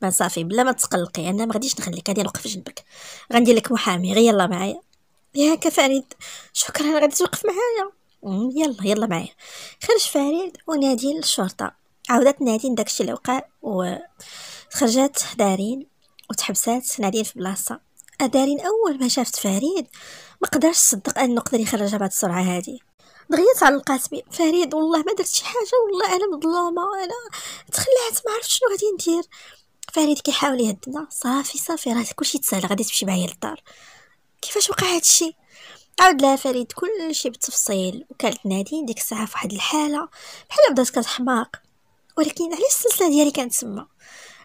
ما صافي بلا ما تقلقي انا ما غاديش نخليك غادي نوقف جنبك غندير لك محامي غير يلا معايا ياك فريد شكرا غادي توقف معايا يلا يلا معايا خرج فريد ونادي للشرطه عاودت نادين داكشي اللي وقع وخرجت دارين وتحبسات نادين في بلاصه أه، دارين اول ما شافت فريد ما قدرش تصدق انه قدر يخرجها بهاد السرعه هادي دغيا تعلقات بي فريد والله ما درت شي حاجه والله انا مظلومه انا تخلعت ما عرفت شنو غادي ندير فريد كيحاول يهدنا صافي صافي راه كلشي تسهل غادي تمشي معايا للدار كيفاش وقع هادشي عاود لها فريد كلشي بالتفصيل وكانت نادين ديك الساعه فواحد الحاله بحال بدات كتحماق ولكن علاش السلسله ديالي كانت تما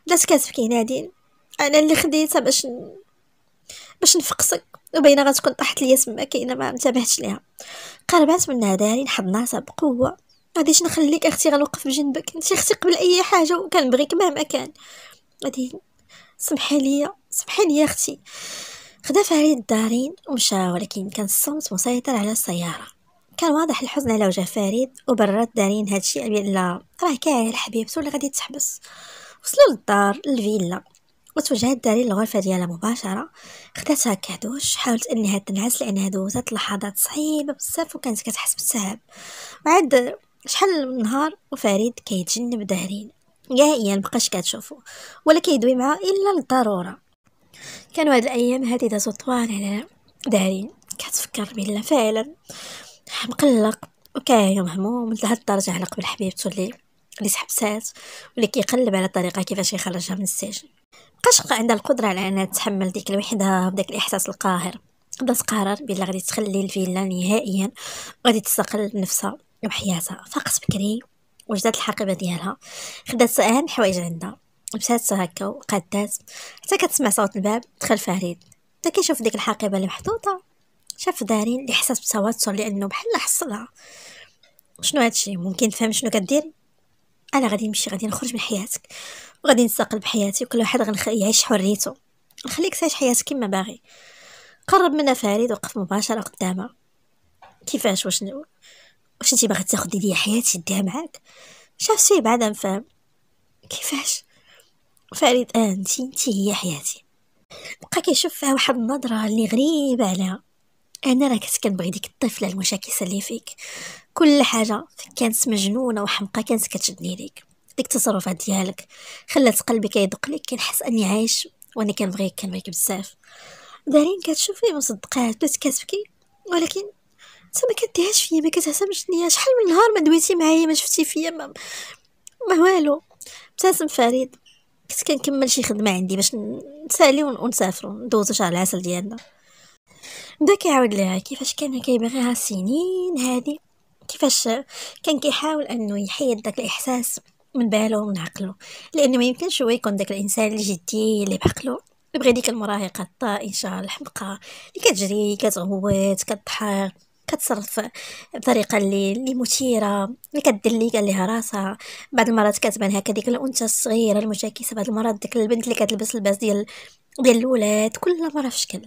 بدات كتبكي نادين انا اللي خديتها باش ن... باش نفقسك وبينا غتكون طاحت ليا تما كاينه ما انتبهتش ليها قربات منها داري حضناتها بقوه غاديش نخليك اختي غنوقف بجنبك انت اختي قبل اي حاجه وكنبغيك مهما كان غادي سمحي ليا سمحي ليا اختي خدا فريد الدارين ومشى ولكن كان الصمت مسيطر على السياره كان واضح الحزن على وجه فريد وبررت دارين هادشي بان راه كاعي لحبيبته اللي غادي تحبس وصلوا للدار الفيلا وتوجهت دارين للغرفه ديالها مباشره خداتها كادوش حاولت انها تنعس لانها دوزات لحظات صعيبه بزاف وكانت كتحس بالتعب بعد شحال من نهار وفريد كيتجنب دارين نهائيا مبقاش كتشوفو ولا كيدوي معاه الا للضروره كانوا هاد الايام هادي دازو طوال على دارين كتفكر بلا فعلا مقلق وكاين مهموم لهاد الدرجه على قبل حبيبته اللي اللي سحبسات واللي كيقلب على الطريقه كيفاش يخرجها من السجن مبقاش بقى عندها القدره على انها تتحمل ديك الوحده بداك الاحساس القاهر بدات قرار بلي غادي تخلي الفيلا نهائيا وغادي تستقل بنفسها وحياتها فقط بكري وجدات الحقيبه ديالها خدات اهم حوايج عندها مشات هكا وقادات حتى كتسمع صوت الباب دخل فريد بدا كيشوف ديك الحقيبه اللي محطوطه شاف دارين اللي حسات بتوتر لانه بحال حصلها شنو هادشي ممكن تفهم شنو كدير انا غادي نمشي غادي نخرج من حياتك وغادي نستقل بحياتي وكل واحد غنخلي يعيش حريته نخليك تعيش حياتك كما باغي قرب منها فريد وقف مباشره قدامها كيفاش واش واش انتي باغي تاخدي ليا حياتي ديها معاك شاف شي بعدا نفهم كيفاش فريد آه، انتي انتي هي حياتي بقى كيشوف فيها واحد النظره اللي غريبه عليها انا راه كنت كنبغي ديك الطفله المشاكسه اللي فيك كل حاجه كانت مجنونه وحمقه كانت كتشدني ليك ديك التصرفات ديالك خلات قلبي كيدق ليك كنحس اني عايش وانا كنبغيك كنبغيك بزاف دارين كتشوفي مصدقات بس كتبكي ولكن انت ما كديهاش فيا ما كتهتمش ليا شحال من نهار ما دويتي معايا ما شفتي فيا ما, ما والو ابتسم فريد كنت كنكمل شي خدمه عندي باش نسالي ونسافر ندوزو شهر العسل ديالنا بدا كيعاود ليها كيفاش كان كيبغيها سنين هادي كيفاش كان كيحاول انه يحيد داك الاحساس من بالو ومن عقلو لانه ما يمكنش هو يكون داك الانسان الجدي اللي بعقلو بغى ديك المراهقه الطائشه الحمقى اللي كتجري كتغوت كتضحك كتصرف بطريقه اللي اللي مثيره اللي اللي قال لها راسها بعض المرات كتبان هكا ديك الانثى الصغيره المشاكسه بعض المرات ديك البنت اللي كتلبس لباس ديال ديال الولاد كل مره في شكل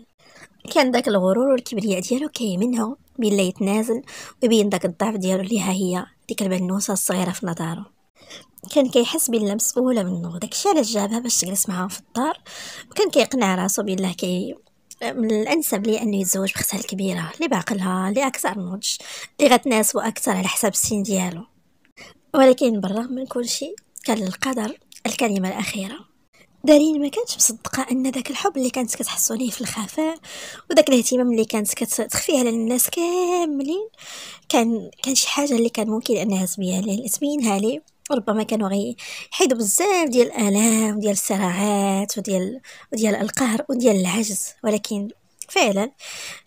كان داك الغرور والكبرياء ديالو كيمنها بين اللي يتنازل وبين داك الضعف ديالو اللي ها هي ديك البنوسه الصغيره في نظره كان كيحس بلي مسؤوله منه داكشي علاش جابها باش تجلس معاهم في الدار وكان كيقنع راسو بالله كي من الانسب لي انه يتزوج بختها الكبيره اللي بعقلها اللي اكثر نضج اللي غتناسبو اكثر على حساب السن ديالو ولكن بالرغم من كل شيء كان القدر الكلمه الاخيره دارين ما كانتش مصدقه ان داك الحب اللي كانت كتحسو ليه في الخفاء وداك الاهتمام اللي كانت كتخفيه على الناس كاملين كان كان شي حاجه اللي كان ممكن انها تبينها ليه ربما كانوا غي حيدوا بزاف ديال الالام ديال الصراعات وديال وديال القهر وديال العجز ولكن فعلا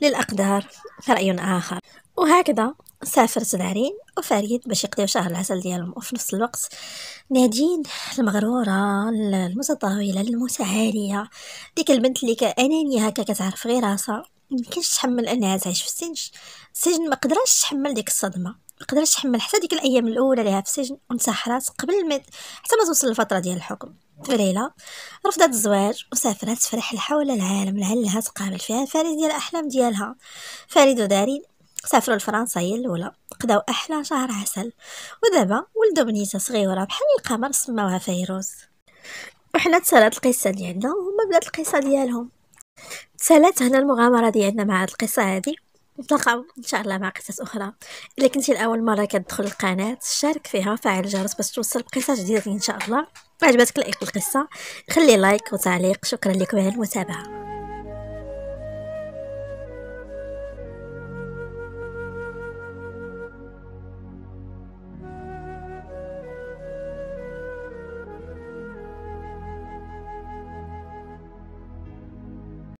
للاقدار راي اخر وهكذا سافرت دارين وفريد باش يقضيو شهر العسل ديالهم وفي نفس الوقت نادين المغرورة المتطاولة المتعالية ديك البنت اللي كأنانية هكا كتعرف غير راسها ميمكنش تحمل انها تعيش في السجن السجن ما قدرش تحمل ديك الصدمه مقدرتش تحمل حتى ديك الايام الاولى ليها في السجن وانتحرت قبل ما حتى ما توصل الفتره ديال الحكم فليلى رفضت الزواج وسافرت تفرح حول العالم لعلها تقابل فيها فريد ديال الاحلام ديالها فريد ودارين سافروا لفرنسا هي الاولى قداو احلى شهر عسل ودابا ولدو بنيته صغيره بحال القمر سماوها فيروز وحنا تسالات القصه ديالنا وهما بدات القصه ديالهم تسالات هنا المغامره ديالنا مع هاد القصه هادي نتلاقاو ان شاء الله مع قصص اخرى الا كنتي لاول مره كتدخل القناه شارك فيها وفعل الجرس باش توصل بقصه جديده ان شاء الله عجبتك لايك القصه خلي لايك وتعليق شكرا لكم على المتابعه